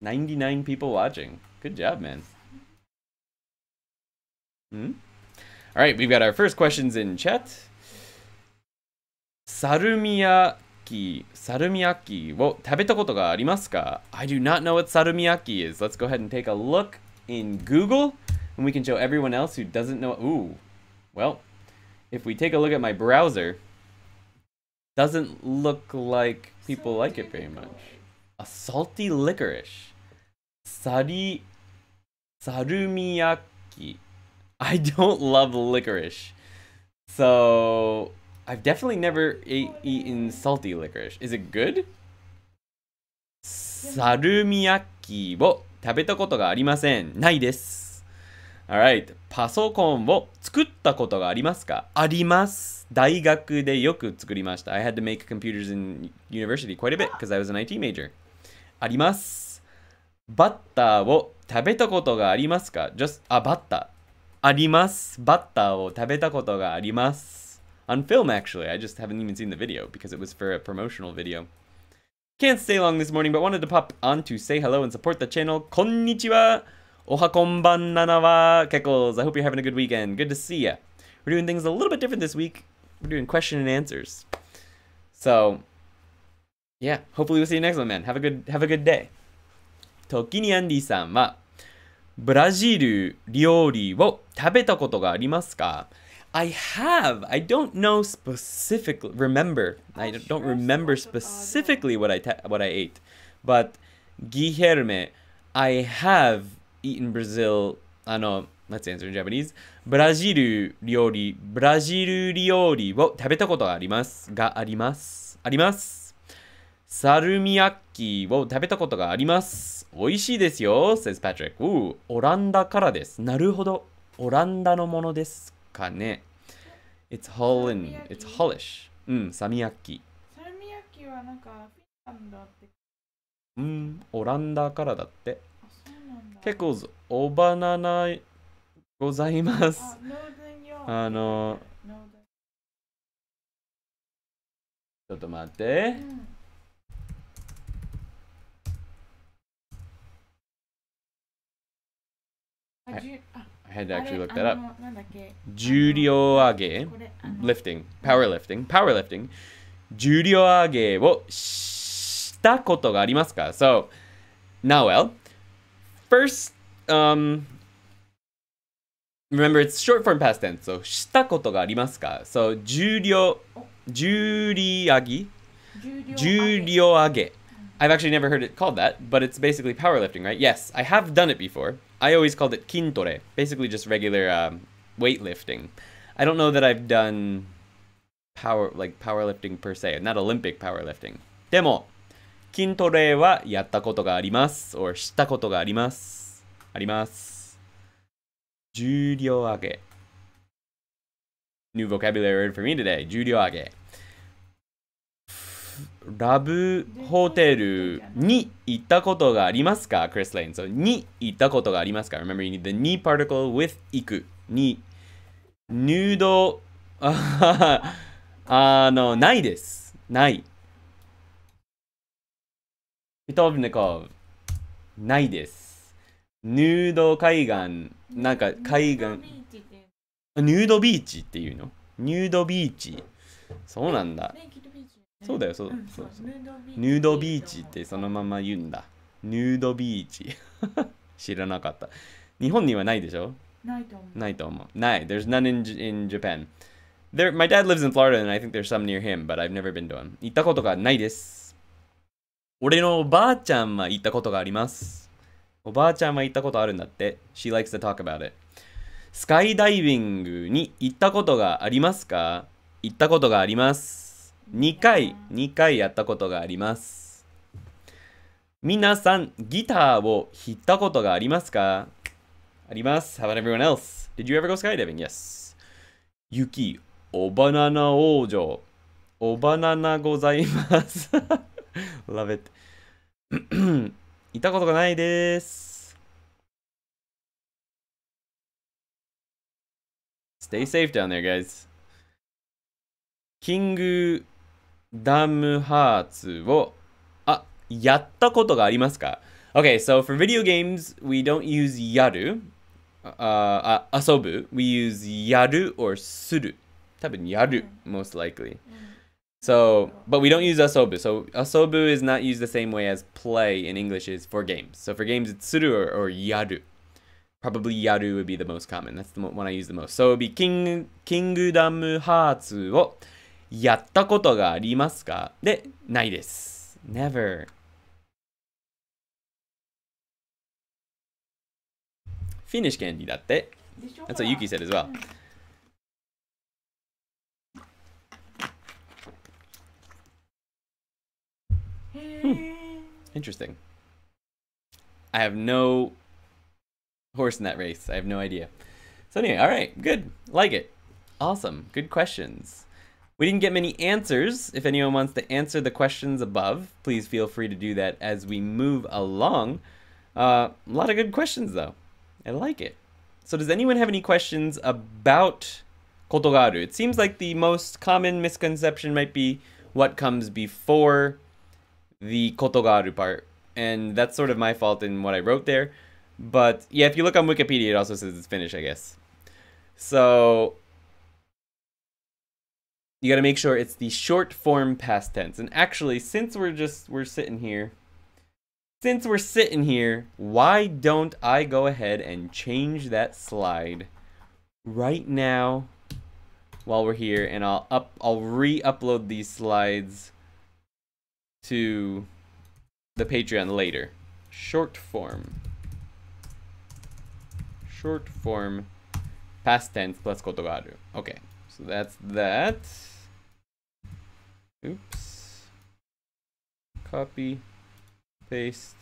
99 people watching. Good job, man. Hmm? All right, we've got our first questions in chat. Sarumiya Salmiakki, Salmiakki. Well, tabetakoto ga arimasu ka? I do not know what salmiakki is. Let's go ahead and take a look in Google, and we can show everyone else who doesn't know. Ooh, well, if we take a look at my browser, doesn't look like people salty like it very much. A salty licorice, sari, sarumiyaki. I don't love licorice, so I've definitely never ate, eaten salty licorice. Is it good? サルミヤッキを食べたことがありません。ないです。Alright. パソコンを作ったことがありますかあります。大学でよく作りました。I had to make computers in university quite a bit because I was an IT major. あります。バッターを食べたことがありますか ?just, あ、バッター。あります。バッターを食べたことがあります。on film, actually. I just haven't even seen the video because it was for a promotional video. Can't stay long this morning, but wanted to pop on to say hello and support the channel. Konnichiwa! Oha konbanana wa Keckles. I hope you're having a good weekend. Good to see ya. We're doing things a little bit different this week. We're doing question and answers. So, yeah. Hopefully we'll see you next one, man. Have a good, have a good day. Tokini Andy Brazil 料理を食べたことがありますか? I have. I don't know specifically. Remember, I don't remember specifically what I what I ate, but Guilherme, I have eaten Brazil. I know. Let's answer in Japanese. ブラジル料理、ブラジル料理を食べたことがあります。があります。あります。サルミアッキーを食べたことがあります。美味しいですよ、says Patrick. オランダからです。なるほど。オランダのものです。かね It's Holland. It's Hollish. うん、サミヤッキ。サミヤッキはなんかフィンランドって。うん、オランダからだって。あ、そうなんだ。結構おばななございます。あの、ちょっと待って。うんはい、あ I had to actually look that up. Juryoage, lifting, powerlifting, powerlifting. Juryoage をしたことがありますか So, now, well, first, um, remember it's short form past tense. So, ka. So, 重量、重量上げ重量上げ I've actually never heard it called that, but it's basically powerlifting, right? Yes, I have done it before. I always called it kintore, basically just regular um, weightlifting. I don't know that I've done power like powerlifting per se, not Olympic powerlifting. でも筋トレはやったことがあります or したことがあります。あります。重量上げ New vocabulary word for me today, 重量上げラブホテルに行ったことがありますかク h ス・ i s Lane. So, に行ったことがありますか ?Remember, you need the にパ a r t i c l with 行く。に、ヌード、あの、ないです。ない。ピトブネコブ、ないです。ヌード海岸、なんか海岸、ヌードビーチっていうのヌードビーチ。そうなんだ。そうだよそう,、そうそうヌードビーチってそのまま言うんだヌードビーチ 知らなかった日本にはないでしょないと思うないと思うない there's none in, in Japan There, my dad lives in Florida and I think there's some near him, but I've never been to him. 行ったことがないです。俺のおばあちゃんは行ったことがあります。おばあちゃんは行ったことあるんだって。She likes to talk about it. スカイダイビングに行ったことがありますか行ったことがあります。2回2回やったことがあります皆さんギターを弾いたことがありますかあります How about everyone else? Did you ever go skydiving? Yes 雪おバナナ王女おバナナございます Love it いたことがないです Stay safe down there, guys. キングダムハーツを、あ、やったことがありますか Okay, so for video games, we don't use yaru, uh, asobu. Uh, we use yaru or suru. 多分 yaru, most likely. So, but we don't use asobu. So asobu is not used the same way as play in English is for games. So for games, it's suru or, or yaru. Probably yaru would be the most common. That's the one I use the most. So it would be king, kingdom hearts をやったことがありますかで、ないです。never. candy だって。That's what Yuki said as well. Hmm. Interesting. I have no horse in that race. I have no idea. So anyway, all right, good. Like it. Awesome. Good questions. We didn't get many answers. If anyone wants to answer the questions above, please feel free to do that as we move along. Uh, a lot of good questions, though. I like it. So does anyone have any questions about kotogaru? It seems like the most common misconception might be what comes before the kotogaru part. And that's sort of my fault in what I wrote there. But yeah, if you look on Wikipedia, it also says it's Finnish, I guess. So you got to make sure it's the short form past tense. And actually, since we're just we're sitting here, since we're sitting here, why don't I go ahead and change that slide right now while we're here and I'll up I'll re-upload these slides to the Patreon later. Short form. Short form past tense plus kotogaru. Okay. So that's that. Oops. Copy, paste,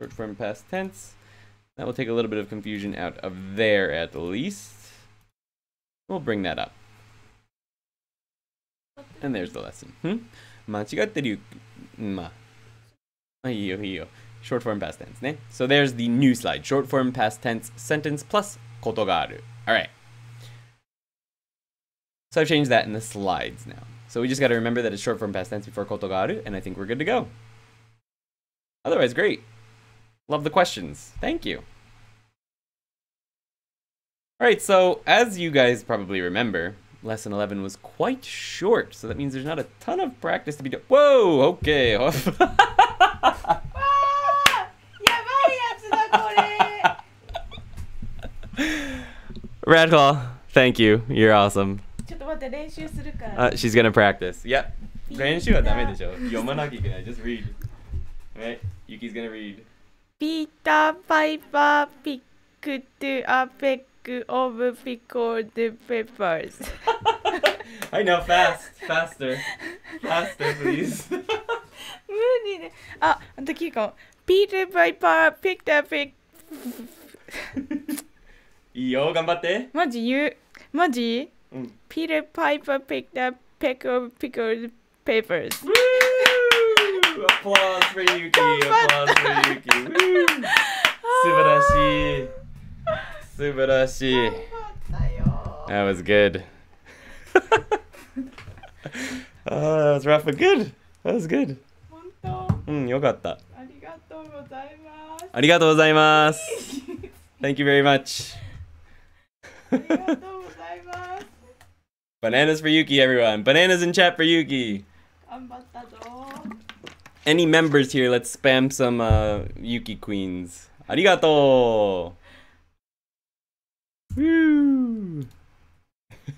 Short form past tense. That will take a little bit of confusion out of there at least. We'll bring that up. And there's the lesson. Hmm? Short form past tense Ne. So there's the new slide. Short form past tense sentence plus ことがある. Alright. So I've changed that in the slides now. So we just got to remember that it's short form past tense before kotogaru, and I think we're good to go. Otherwise, great. Love the questions. Thank you. Alright, so as you guys probably remember, lesson 11 was quite short, so that means there's not a ton of practice to be done. Whoa, okay. Radclaw, thank you. You're awesome. 練習するから。あ、she's gonna practice. いや、練習はダメでしょ。読まなきゃいけない。Just read. Right? Yuki's gonna read. ピーターパイパーピックトゥアペックオブピコールペッパーズ。I know, fast, faster, faster, please. 無理ね。あ、できるかも。ピーターパイパーピックトゥアペック。いいよ、頑張って。マジ言う。マジ Mm. Peter Piper picked up peck of pickled peppers. applause for Yuki! applause for Yuki! 素晴らしい素晴らしい That was good. oh, that was rough but good. That was good. Hmm, Thank you very much. Bananas for Yuki, everyone. Bananas in chat for Yuki. Any members here, let's spam some uh, Yuki queens. Arigato! Woo!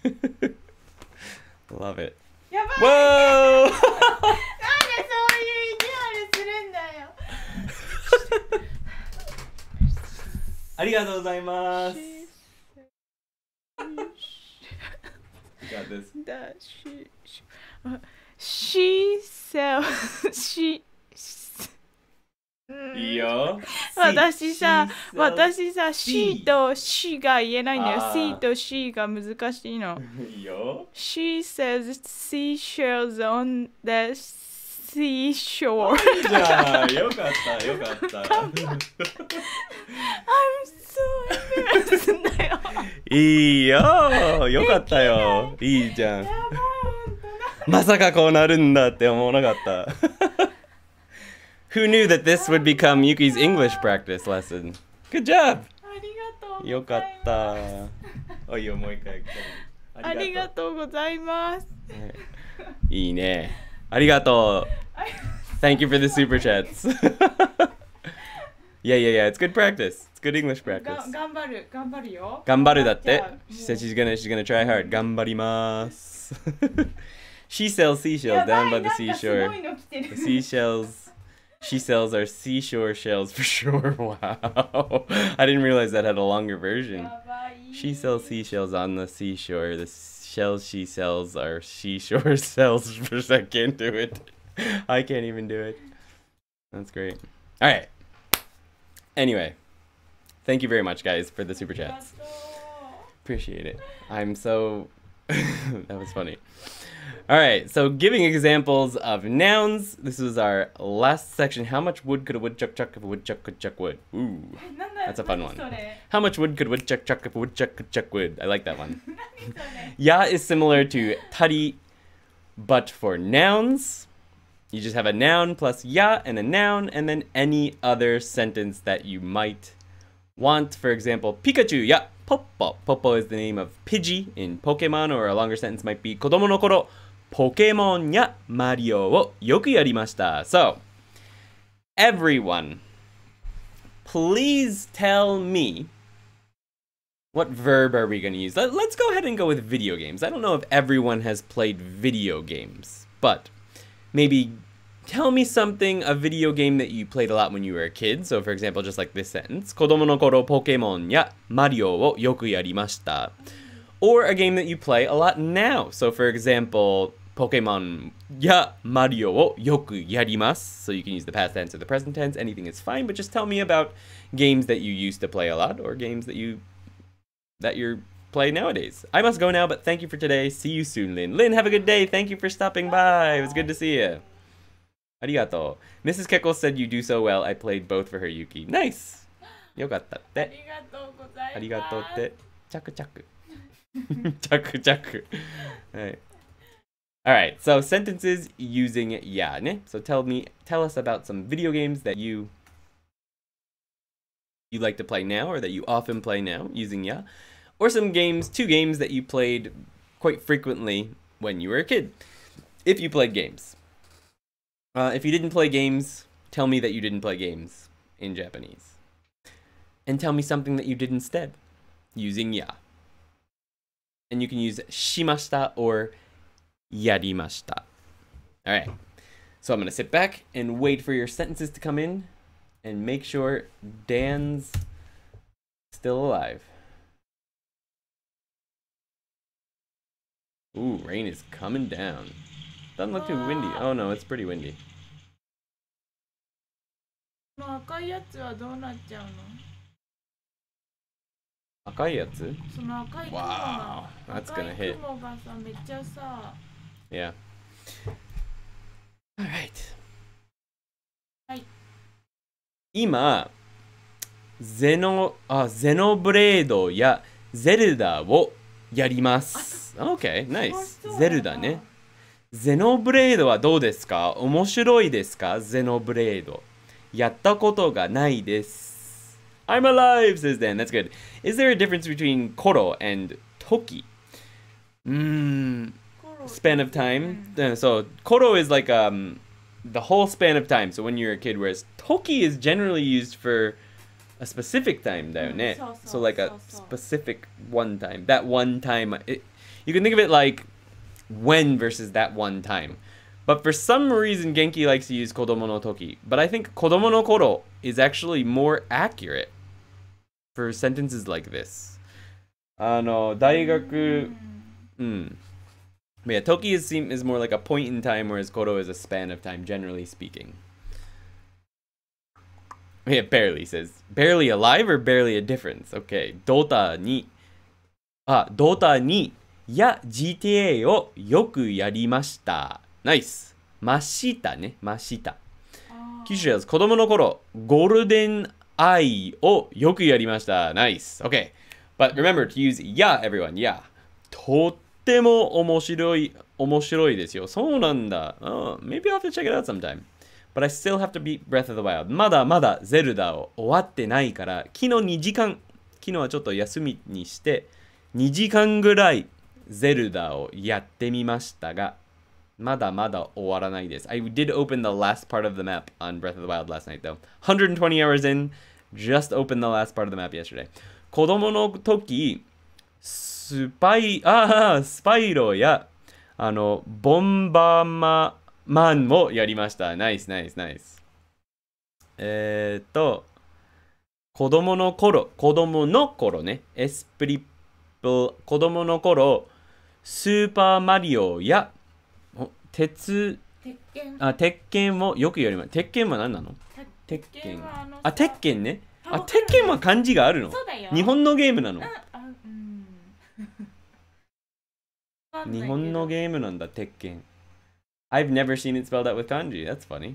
Love it. Whoa! ありがとうございます。got this. That she she, uh, she sells she. いいよ。私さ、私さ、C と C が言えないんだよ。C と C が難しいの。いいよ。She says seashells on the seashore. じゃあ、よかった、よかった。I'm そうすんよいいよよかったよいいじゃんまさかこうなるんだって思わなかった Who knew that this would become Yuki's English practice lesson? Good job! ありがとうよかったあいよもう一回ありがとうございます、いいねありがとう Thank you for the super chats. yeah, yeah, yeah. It's good practice. good English practice. she said she's gonna, she's gonna try hard. Mm. She sells seashells down by the seashore. The seashells. She sells our seashore shells for sure. Wow. I didn't realize that had a longer version. She sells seashells on the seashore. The shells she sells are seashore shells for I can't do it. I can't even do it. That's great. All right. Anyway. Thank you very much, guys, for the super chats. Appreciate it. I'm so. that was funny. All right, so giving examples of nouns. This is our last section. How much wood could a woodchuck chuck if a woodchuck could chuck wood? Ooh, that's a fun one. How much wood could a woodchuck chuck if a woodchuck could chuck wood? I like that one. ya is similar to tari, but for nouns, you just have a noun plus ya and a noun, and then any other sentence that you might want, for example, Pikachu ya Popo. Popo is the name of Pidgey in Pokemon, or a longer sentence might be Kodomo no koro Pokemon ya Mario wo yoku yarimashita. So, everyone, please tell me what verb are we going to use? Let, us go ahead and go with video games. I don't know if everyone has played video games, but maybe Tell me something, a video game that you played a lot when you were a kid. So for example, just like this sentence. Or a game that you play a lot now. So for example, Pokemon ya Mario wo yoku yarimasu. So you can use the past tense or the present tense. Anything is fine, but just tell me about games that you used to play a lot or games that you that you play nowadays. I must go now, but thank you for today. See you soon, Lynn. Lynn, have a good day. Thank you for stopping by. It was good to see you. Arigato. Mrs. Keko said you do so well. I played both for her Yuki. Nice. Yokatta. Arigato gozaimasu. Arigato te. Chaku chaku. chaku chaku. All right. All right. So sentences using ya ne. So tell me, tell us about some video games that you you like to play now or that you often play now using ya, or some games, two games that you played quite frequently when you were a kid, if you played games. Uh, if you didn't play games, tell me that you didn't play games in Japanese. And tell me something that you did instead using ya. And you can use shimashita or yarimashita. All right. So I'm going to sit back and wait for your sentences to come in and make sure Dan's still alive. Ooh, rain is coming down. Doesn't look too windy. Oh no, it's pretty windy. この赤いやつはどうなっちゃうの赤いやつその赤い o w 赤い雲がさ、めっちゃさ。Yeah. Alright. はい。今、ゼノ、あ、ゼノブレードやゼルダをやります。OK, nice. ゼルダね。ゼノブレードはどうですか面白いですかゼノブレード。やったことがないです。I'm alive, says Dan. That's good. Is there a difference between Koro and Toki? Mmm. Span of time. Uh, so, Koro is like um, the whole span of time. So, when you're a kid, whereas Toki is generally used for a specific time, though, mm, so, so, so, like a specific one time. That one time. It, you can think of it like when versus that one time. But for some reason, Genki likes to use Kodomo no Toki. But I think Kodomo no Koro is actually more accurate for sentences like this. あの、大学、うん。But hmm. hmm. yeah, Toki is, is more like a point in time, whereas Koro is a span of time, generally speaking. Yeah, barely says. Barely alive or barely a difference? Okay. Dota ni. Ah, Dota ni や GTA をよくやりました。ナイス。ましたね。ました。シ州です。子供の頃、ゴールデンアイをよくやりました。ナイス。OK。But remember to use yeah, everyone. Yeah. とっても面白い、面白いですよ。そうなんだ。Uh, maybe I'll have to check it out sometime. But I still have to beat Breath of the Wild. まだまだゼルダを終わってないから、昨日2時間、昨日はちょっと休みにして、2時間ぐらいゼルダをやってみましたが、まだまだ終わらないです。I did open the last part of the map on Breath of the Wild last night though. 120 hours in, just opened the last part of the map yesterday. 子供の時、スパイ、ああ、スパイロや、あの、ボンバーママンもやりました。ナイスナイスナイス。えー、っと、子供の頃、子供の頃ね、エスプリップ、子供の頃、スーパーマリオや鉄鉄拳あ鉄拳もよく言わます鉄拳は何なの鉄拳あ鉄拳ねあ鉄拳は漢字があるの日本のゲームなの、日本のゲームなんだ鉄拳 I've never seen it spelled out with kanji that's funny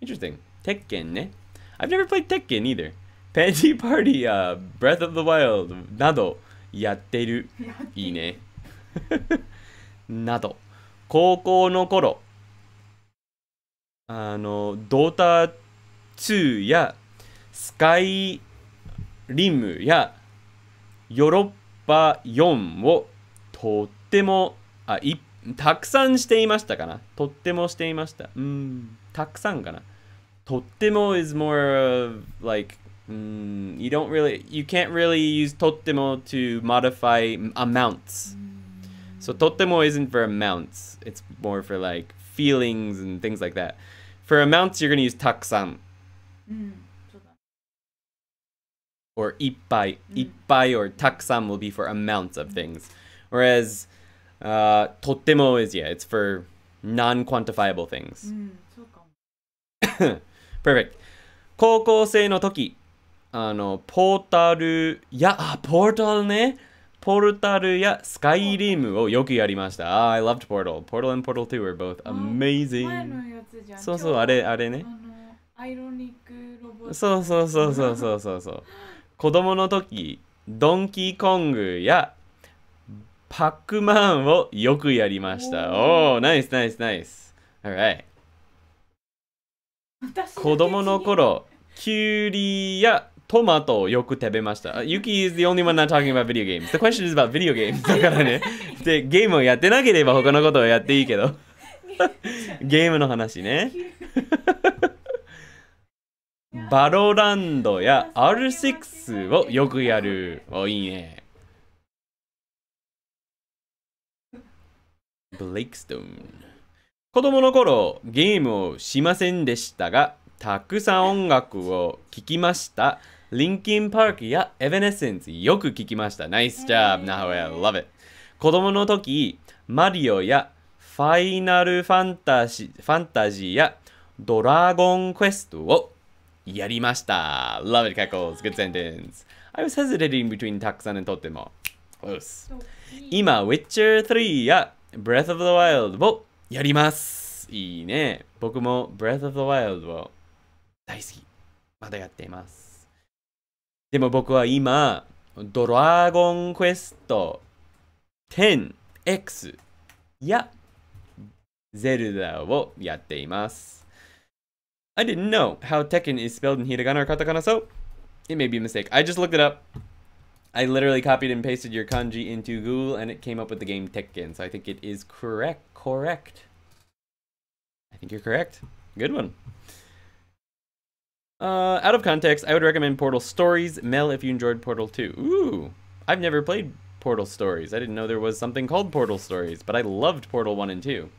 interesting 鉄拳ね I've never played 鉄拳 either ペンジパーティーや Breath of the Wild などやってるいいね など、高校の頃、あの、ドータ2やスカイリムやヨーロッパ4をとっても、あ、いたくさんしていましたかなとってもしていました。うん、たくさんかなとっても is more of like you don't really, you can't really use とっても to modify amounts. So totemo isn't for amounts. It's more for like feelings and things like that. For amounts, you're going to use taksan. Mm. Or ippai. Mm. Ippai or taksan will be for amounts of mm. things. Whereas uh, totemo is, yeah, it's for non-quantifiable things. Mm, Perfect. 高校生の時、あの、ポータル、いや、あ、ポータルね。ポルタルやスカイリームをよくやりました。あ、I loved Portal. Portal and Portal 2 were both amazing. そうそう、あれ、あれね。アイロニそうそうそうそうそうそうそう。子供の時、ドンキーコングやパックマンをよくやりました。おお、ナイスナイスナイス。Alright。子供の頃、キュウリやトマトをよく食べました。Yuki is the only one not talking about video games. The question is about video games. だからね。で、ゲームをやってなければ他のことをやっていいけど。ゲームの話ね。バロランドや R6 をよくやる。お、いいね。ブレイクストーン。子供の頃、ゲームをしませんでしたが、たくさん音楽を聴きました。リンキンパークやエヴェネッセンスよく聞きました。ナイスジャブ、ナハウェ l o v 子供の時、マリオやファイナルファンタジー、ファンタジーやドラゴンクエストをやりました。ラ o v e it, Cackles. Good s I was hesitating between たくさんにとっても。今、w i t c h e 3や Breath of the Wild をやります。いいね。僕も Breath of the Wild を大好き。まだやっています。でも僕は今、ドラゴンクエスト 10X やゼルダをやっています。I didn't know how Tekken is spelled in hiragana or katakana, so it may be a mistake. I just looked it up. I literally copied and pasted your kanji into Google and it came up with the game Tekken, so I think it is correct. Correct. I think you're correct. Good one. Uh, out of context, I would recommend Portal Stories. Mel, if you enjoyed Portal 2. Ooh, I've never played Portal Stories. I didn't know there was something called Portal Stories, but I loved Portal 1 and 2.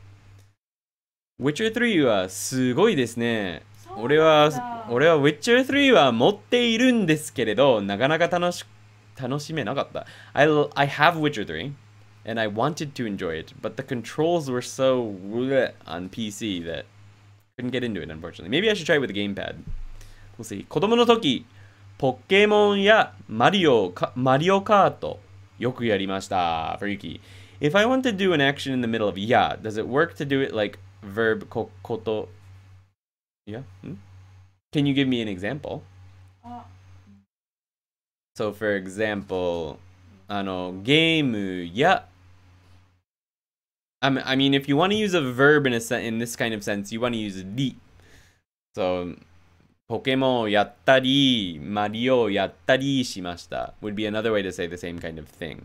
Witcher 3はすごいですね。俺は、俺は Witcher 3は持っているんですけれど、なかなか楽し、楽しめなかった。I, I have Witcher 3, and I wanted to enjoy it, but the controls were so on PC that couldn't get into it, unfortunately. Maybe I should try it with a gamepad let's If I want to do an action in the middle of yeah, does it work to do it like verb ko koto? Yeah. Hmm? Can you give me an example? Uh. So for example, あの、ゲームや I mean, I mean, if you want to use a verb in a sen- in this kind of sense, you want to use り So ポケモンをやったり、マリオをやったりしました。would be another way to say the same kind of thing.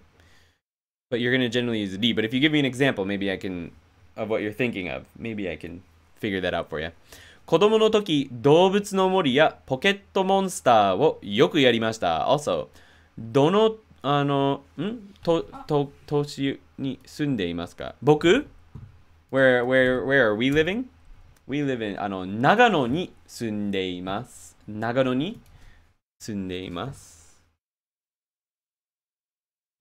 But you're going to generally use a D. But if you give me an example, maybe I can, of what you're thinking of, maybe I can figure that out for you. 子供の時、動物の森やポケットモンスターをよくやりました。Also, どの、あの、んと、と、都市に住んでいますか僕 where, where, where are we living? We live in あの長野に住んでいます。長野に住んでいます。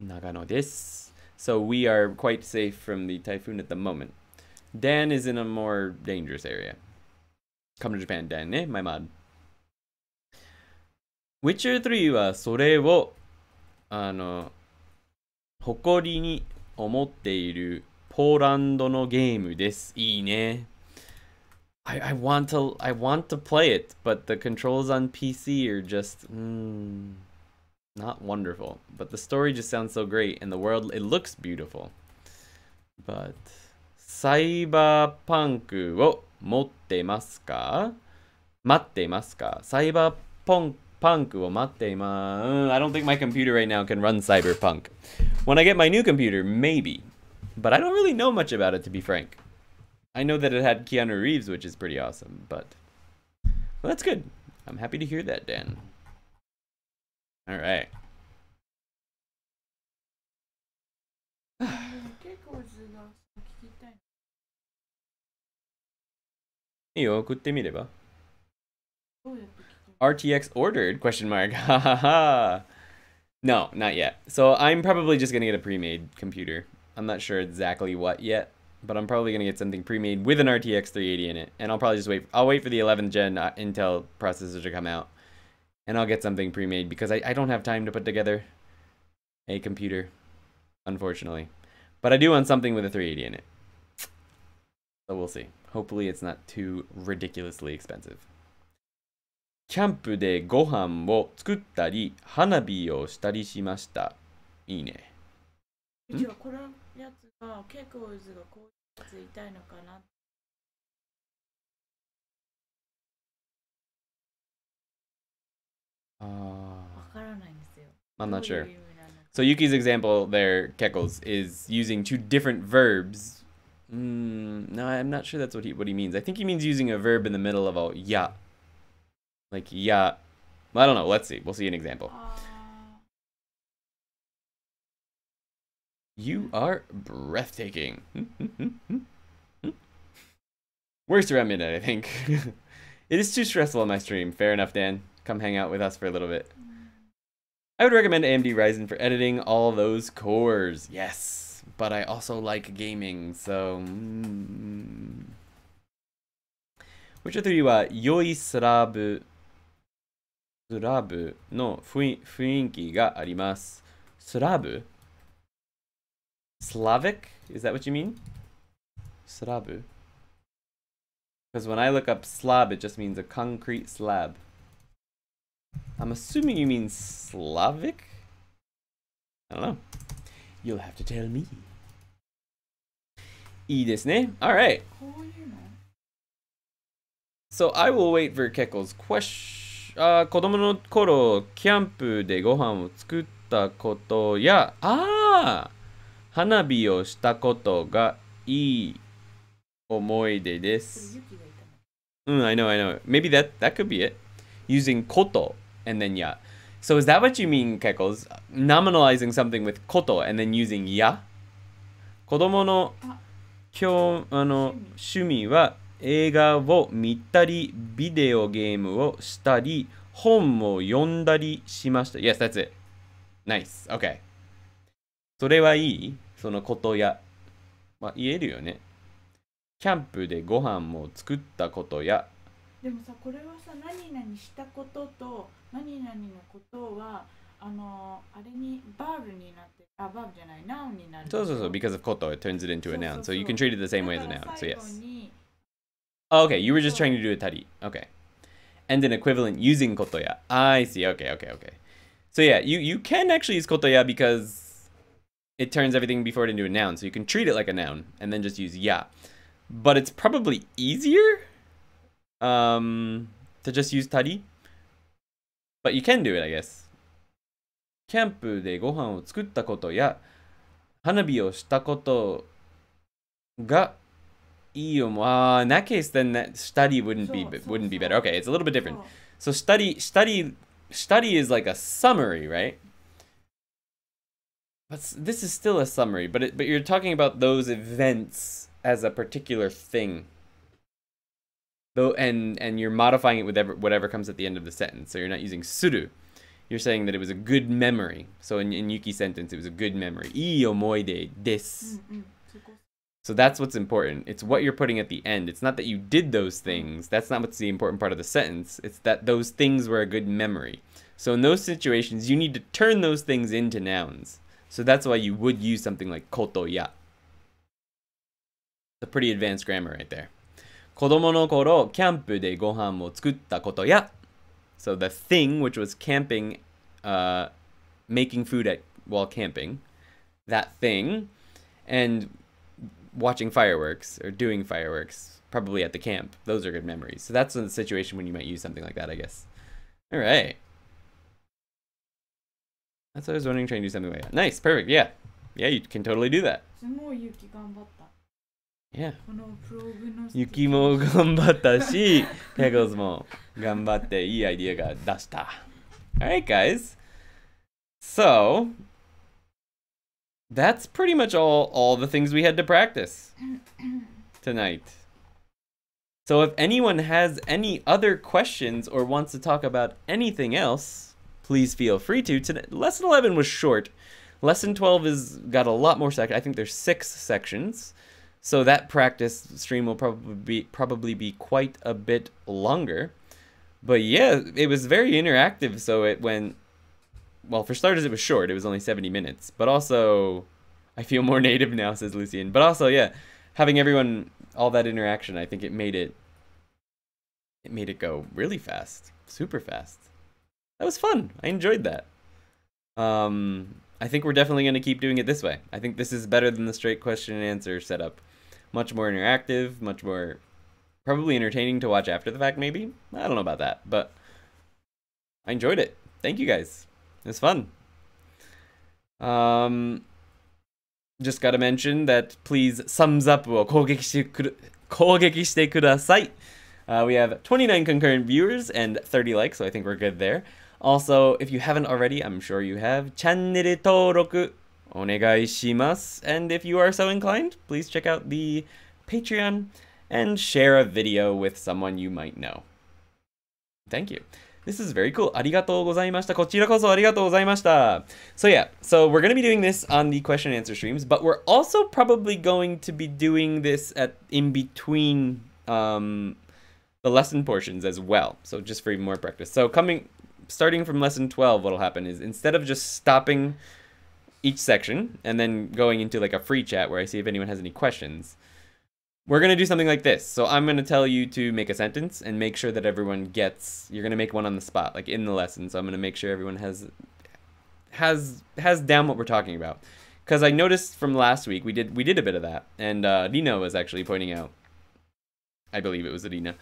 長野です。So we are quite safe from the typhoon at the moment. Dan is in a more dangerous area. Come to Japan, Dan ね、my mod. Witcher 3はそれをあの誇りに思っているポーランドのゲームです。いいね。I, I want to I want to play it, but the controls on PC are just mm, not wonderful. But the story just sounds so great, and the world it looks beautiful. But Cyberpunk oh, matte を持ってますか待ってますか Cyberpunk ma. Uh, I do don't think my computer right now can run Cyberpunk. When I get my new computer, maybe. But I don't really know much about it, to be frank. I know that it had Keanu Reeves, which is pretty awesome, but well, that's good. I'm happy to hear that, Dan. All right. RTX ordered? Question mark. Ha ha ha. No, not yet. So I'm probably just gonna get a pre-made computer. I'm not sure exactly what yet but I'm probably gonna get something pre-made with an RTX 380 in it, and I'll probably just wait. I'll wait for the 11th gen uh, Intel processor to come out, and I'll get something pre-made because I, I don't have time to put together a computer, unfortunately. But I do want something with a 380 in it, so we'll see. Hopefully, it's not too ridiculously expensive. キャンプでご飯を作ったり、花火をしたりしました。いいね。じゃあこれやつ i am not sure. So Yuki's example there, Keckles, is using two different verbs. Mm, no, I'm not sure that's what he what he means. I think he means using a verb in the middle of a ya. Like ya. Well, I don't know. Let's see. We'll see an example. Uh, You are breathtaking. Worst around midnight, I think. it is too stressful on my stream. Fair enough, Dan. Come hang out with us for a little bit. I would recommend AMD Ryzen for editing all those cores. Yes. But I also like gaming, so... Mm. Witcher 3は良いスラブ、スラブの雰囲気があります。スラブ Slavic? Is that what you mean? Srabu. Because when I look up slab, it just means a concrete slab. I'm assuming you mean Slavic? I don't know. You'll have to tell me. いいですね. Alright. So I will wait for Kekko's question. あ子供の頃、キャンプでご飯を作ったことや、ああ花火をしたことがいい思い出です。うん、I know, I know. Maybe that, that could be it. Using koto and then ya. So is that what you mean, Kekos? Nominalizing something with koto and then using ya? 子供の今日あの趣味は映画を見たり、ビデオゲームをしたり、本を読んだりしました。Yes, that's it. Nice. Okay. それはいいそのことや。まあ、言えるよね。キャンプでご飯も作ったことや。でもさ、これはさ、何々したことと、何々のことは、あの、あれに、バールになって、あ、バールじゃない、ナウンになる。そうそうそう、because of こと、it turns it into a noun. So you can treat it the same way as a noun. So yes. Oh, okay, you were just trying to do a tari. Okay. And an equivalent using koto ya. I see. Okay, okay, okay. So yeah, you, you can actually use koto ya because it turns everything before it into a noun. So you can treat it like a noun and then just use ya. But it's probably easier um, to just use tari. But you can do it, I guess. Ah, in that case, then that したり wouldn't be, wouldn't be better. Okay, it's a little bit different. Oh. So study is like a summary, right? But this is still a summary, but it, but you're talking about those events as a particular thing. Though and and you're modifying it with whatever, whatever comes at the end of the sentence. So you're not using suru. You're saying that it was a good memory. So in, in Yuki's sentence, it was a good memory. I omoide des. Mm, mm, so that's what's important. It's what you're putting at the end. It's not that you did those things. That's not what's the important part of the sentence. It's that those things were a good memory. So in those situations, you need to turn those things into nouns. So that's why you would use something like koto ya. It's a pretty advanced grammar right there. So the thing, which was camping, uh, making food at, while camping, that thing, and watching fireworks or doing fireworks, probably at the camp. Those are good memories. So that's the situation when you might use something like that, I guess. All right. That's what I was wondering, trying to do something like that. Nice, perfect, yeah. Yeah, you can totally do that. Yeah. Yuki mo ganbatta shi, Kegels mo ganbatte ii idea ga dashita. Alright, guys. So, that's pretty much all, all the things we had to practice tonight. So if anyone has any other questions or wants to talk about anything else, please feel free to. Today, lesson 11 was short. Lesson 12 has got a lot more sections. I think there's six sections. So that practice stream will probably be, probably be quite a bit longer. But yeah, it was very interactive. So it went, well, for starters, it was short. It was only 70 minutes. But also, I feel more native now, says Lucian. But also, yeah, having everyone, all that interaction, I think it made it, it made it go really fast, super fast that was fun. I enjoyed that. Um, I think we're definitely going to keep doing it this way. I think this is better than the straight question and answer setup. Much more interactive, much more probably entertaining to watch after the fact, maybe. I don't know about that, but I enjoyed it. Thank you guys. It was fun. Um, just gotta mention that please thumbs up を攻撃してくる攻撃してください。Uh, we have 29 concurrent viewers and 30 likes, so I think we're good there. Also, if you haven't already, I'm sure you have, channel 登録お願いします. And if you are so inclined, please check out the Patreon and share a video with someone you might know. Thank you. This is very cool. So yeah, so we're going to be doing this on the question and answer streams, but we're also probably going to be doing this at in between um, the lesson portions as well. So just for even more practice. So coming starting from lesson 12, what'll happen is instead of just stopping each section and then going into like a free chat where I see if anyone has any questions, we're going to do something like this. So I'm going to tell you to make a sentence and make sure that everyone gets, you're going to make one on the spot, like in the lesson. So I'm going to make sure everyone has, has, has down what we're talking about. Cause I noticed from last week, we did, we did a bit of that. And, uh, nina was actually pointing out, I believe it was Adina,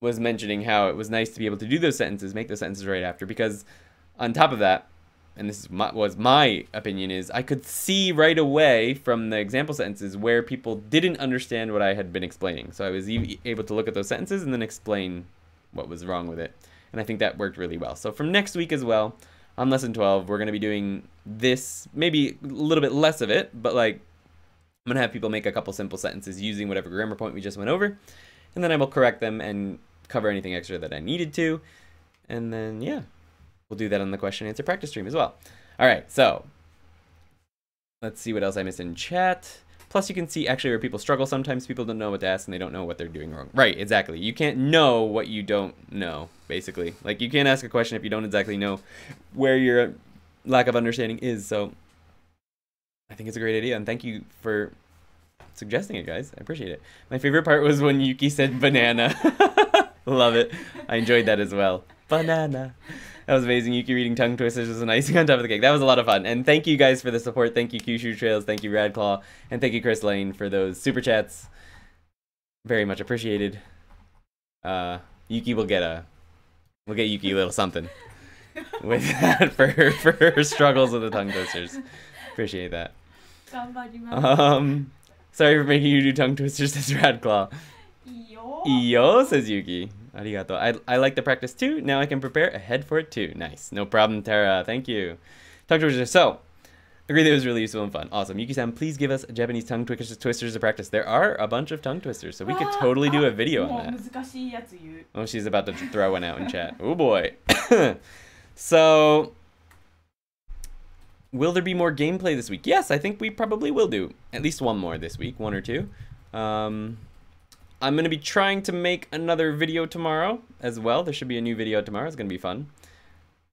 was mentioning how it was nice to be able to do those sentences, make those sentences right after, because on top of that, and this my, was my opinion, is I could see right away from the example sentences where people didn't understand what I had been explaining. So I was e able to look at those sentences and then explain what was wrong with it. And I think that worked really well. So from next week as well, on lesson 12, we're going to be doing this, maybe a little bit less of it, but like I'm going to have people make a couple simple sentences using whatever grammar point we just went over and then I will correct them and cover anything extra that I needed to. And then, yeah, we'll do that on the question and answer practice stream as well. All right, so let's see what else I missed in chat. Plus, you can see actually where people struggle. Sometimes people don't know what to ask and they don't know what they're doing wrong. Right, exactly. You can't know what you don't know, basically. Like, you can't ask a question if you don't exactly know where your lack of understanding is. So, I think it's a great idea. And thank you for suggesting it, guys. I appreciate it. My favorite part was when Yuki said banana. Love it. I enjoyed that as well. Banana. That was amazing. Yuki reading tongue twisters was an icing on top of the cake. That was a lot of fun. And thank you guys for the support. Thank you, Kyushu Trails. Thank you, Radclaw. And thank you, Chris Lane, for those super chats. Very much appreciated. Uh, Yuki will get a we'll get Yuki a little something with that for her, for her struggles with the tongue twisters. Appreciate that. Um, sorry for making you do tongue twisters, says Radclaw. Yo. Yo, says Yuki. Arigato. I, I like the practice too. Now I can prepare ahead for it too. Nice. No problem, Tara. Thank you. Tongue twisters. So, agree that it was really useful and fun. Awesome. Yuki-san, please give us Japanese tongue twisters, twisters to practice. There are a bunch of tongue twisters, so we could ah, totally do a ah, video on that. Oh, she's about to throw one out in chat. Oh boy. so, will there be more gameplay this week? Yes, I think we probably will do at least one more this week, one or two. Um, I'm going to be trying to make another video tomorrow as well. There should be a new video tomorrow. It's going to be fun.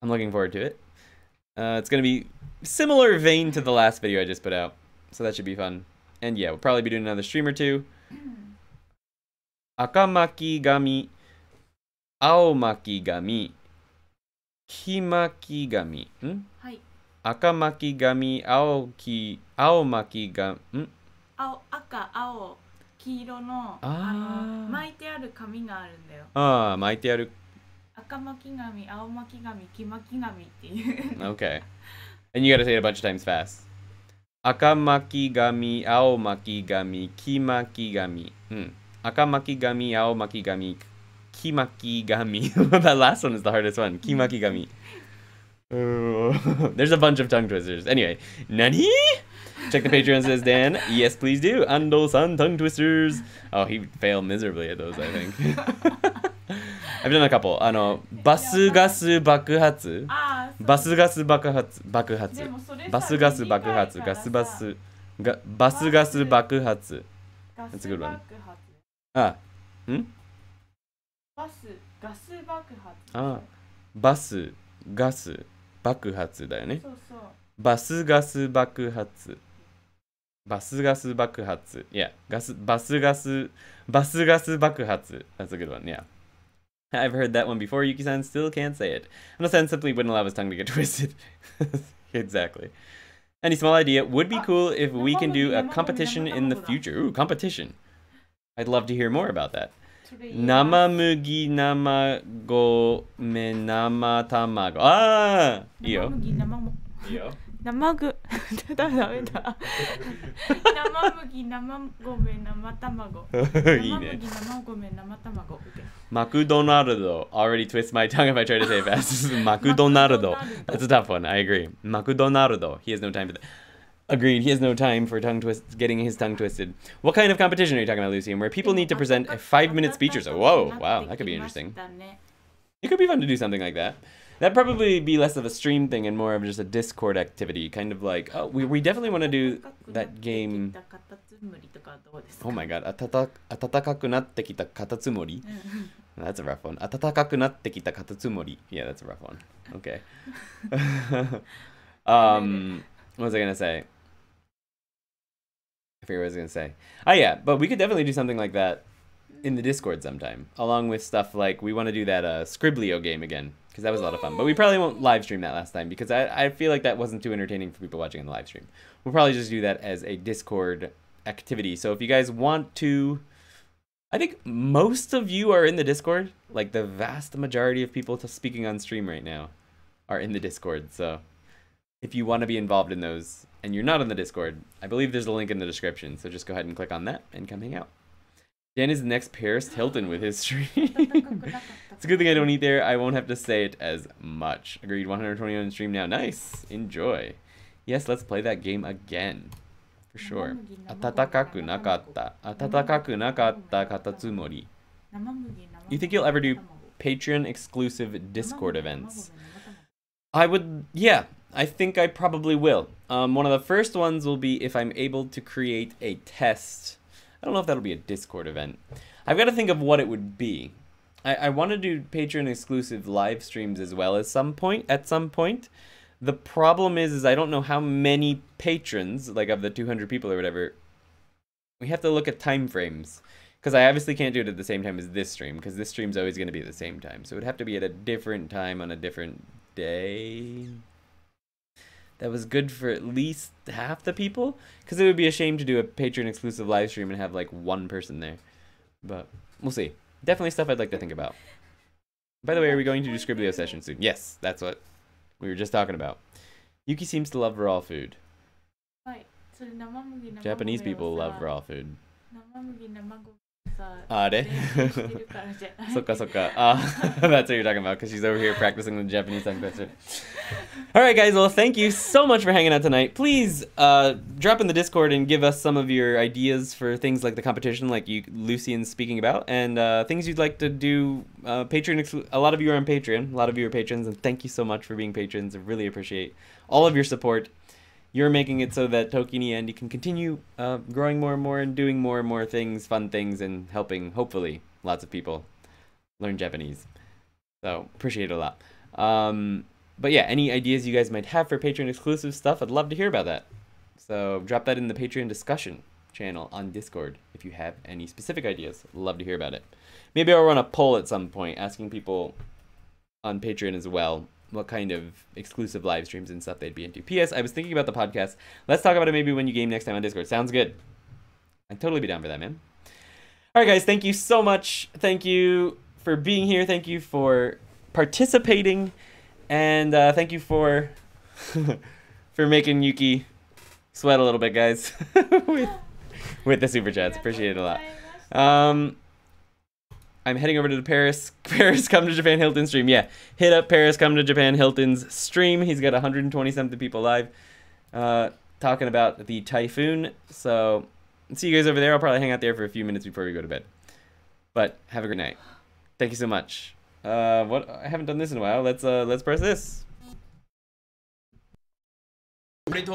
I'm looking forward to it. Uh, it's going to be similar vein to the last video I just put out. So that should be fun. And yeah, we'll probably be doing another stream or two. Akamaki gami, aomaki gami, kimaki gami. Hmm? Akamaki gami, aoki, aomaki gami. Hmm? Ao, aka, ao. 黄色のあの巻いてある紙があるんだよああ巻いてある赤巻紙青巻紙黄巻紙っていう okay and you gotta say it a bunch of times fast 赤巻紙青巻紙黄巻紙うん赤巻紙青巻紙黄巻紙 that last one is the hardest one 黄巻紙 There's a bunch of tongue twisters. Anyway, 何 Check the Patreon, says Dan. Yes, please do. Ando san tongue twisters. Oh, he failed miserably at those, I think. I've done a couple. あの、バスガス爆発バスガス爆発爆発バスガス爆発ガスバスがバスガス爆発 That's a good one. あ、んバスガス爆発あ、バスガス爆発だよね。そうそうバスガス爆発。バスガス爆発。Yeah, ガス、バスガス、バスガス爆発。That's a good one, yeah. I've heard that one before. Yuki-san still can't say it. Unosan simply wouldn't allow his tongue to get twisted. exactly. Any small idea would be cool if we can do a competition in the future. Ooh, competition. I'd love to hear more about that. Namamugi namago me tamago. Ah! yo. Iyo. 生ぐダメダメだ already twist my tongue if I try to say it fast McDonald that's a tough one I agree McDonald he has no time for that Agreed. He has no time for tongue twist, getting his tongue twisted. What kind of competition are you talking about, Lucian? Where people need to present a five-minute speech or so. Whoa, wow, that could be interesting. It could be fun to do something like that. That'd probably be less of a stream thing and more of just a Discord activity, kind of like, oh, we, we definitely want to do that game. Oh my god, atata That's a rough one. Atata Yeah, that's a rough one. Okay. um, what was I going to say? I forget what I was going to say. Oh yeah, but we could definitely do something like that in the Discord sometime, along with stuff like we want to do that uh, Scriblio game again because that was a lot of fun. But we probably won't live stream that last time because I, I feel like that wasn't too entertaining for people watching in the live stream. We'll probably just do that as a Discord activity. So if you guys want to, I think most of you are in the Discord. Like the vast majority of people speaking on stream right now are in the Discord. So if you want to be involved in those and you're not in the Discord, I believe there's a link in the description. So just go ahead and click on that and come hang out. Dan is the next Paris Hilton with his stream. It's a good thing I don't eat there. I won't have to say it as much. Agreed. 120 on stream now. Nice. Enjoy. Yes, let's play that game again. For sure. Atataku nakatta. Atataku nakatta katatsumori. You think you'll ever do Patreon exclusive Discord events? I would, yeah. I think I probably will. Um, one of the first ones will be if I'm able to create a test. I don't know if that'll be a Discord event. I've got to think of what it would be. I, I want to do Patreon exclusive live streams as well as some point at some point. The problem is, is I don't know how many patrons, like of the 200 people or whatever, we have to look at time frames because I obviously can't do it at the same time as this stream because this stream's always going to be at the same time. So it would have to be at a different time on a different day. That was good for at least half the people because it would be a shame to do a Patreon exclusive live stream and have like one person there. But we'll see definitely stuff I'd like to think about. By the way, are we going to do Scriblio session soon? Yes, that's what we were just talking about. Yuki seems to love raw food. Japanese people love raw food. ka. そっかそっか。Uh, ah, that's what you're talking about because she's over here practicing the Japanese tongue All right, guys. Well, thank you so much for hanging out tonight. Please uh, drop in the Discord and give us some of your ideas for things like the competition, like you, Lucian's speaking about, and uh, things you'd like to do. Uh, Patreon. A lot of you are on Patreon. A lot of you are patrons, and thank you so much for being patrons. I really appreciate all of your support you're making it so that Tokini Andy can continue uh, growing more and more and doing more and more things, fun things, and helping, hopefully, lots of people learn Japanese. So, appreciate it a lot. Um, but yeah, any ideas you guys might have for Patreon exclusive stuff, I'd love to hear about that. So, drop that in the Patreon discussion channel on Discord if you have any specific ideas. Love to hear about it. Maybe I'll run a poll at some point asking people on Patreon as well what kind of exclusive live streams and stuff they'd be into. P.S. I was thinking about the podcast. Let's talk about it maybe when you game next time on Discord. Sounds good. I'd totally be down for that, man. All right, guys. Thank you so much. Thank you for being here. Thank you for participating, and uh, thank you for for making Yuki sweat a little bit, guys, with with the super chats. Appreciate it a lot. Um, I'm heading over to the Paris Paris Come to Japan Hilton stream. Yeah, hit up Paris Come to Japan Hilton's stream. He's got 120 something people live, uh, talking about the typhoon. So see you guys over there. I'll probably hang out there for a few minutes before we go to bed. But have a great night. Thank you so much. Uh, what I haven't done this in a while. Let's uh, let's press this. Then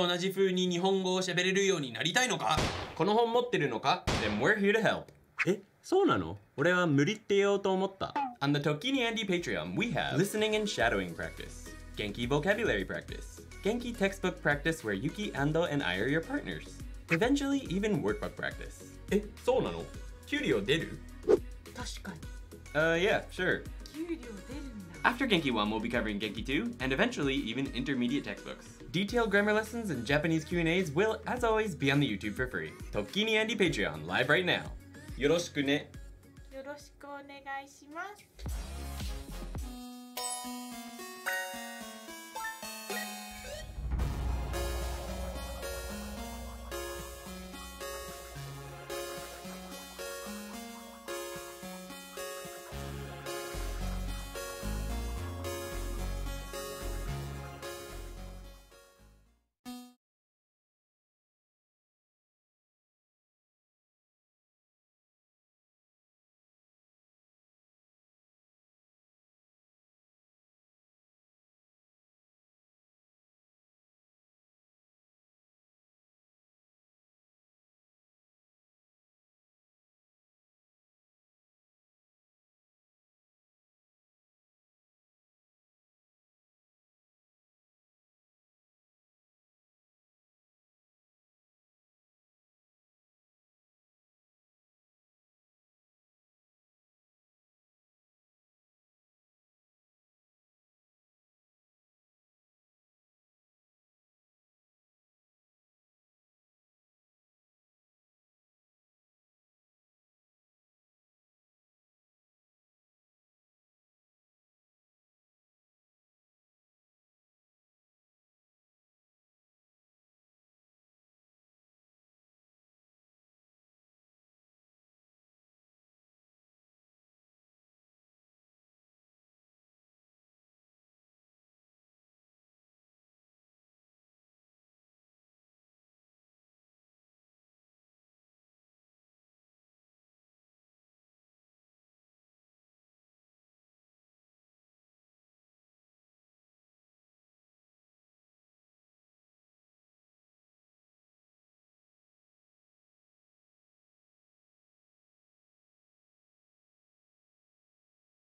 we're here to help. え eh? そうなの俺は無理って言おうと思った。On the Tokini Andy Patreon, we have listening and shadowing practice, Genki vocabulary practice, Genki textbook practice where Yuki, Ando, and I are your partners, eventually even workbook practice. え、そうなの給料出る確かに。Uh, eh, yeah, sure. 給料出るんだ。After Genki 1, we'll be covering Genki 2, and eventually even intermediate textbooks. Detailed grammar lessons and Japanese Q&As will, as always, be on the YouTube for free. Tokini Andy Patreon, live right now. よろしくねよろしくお願いします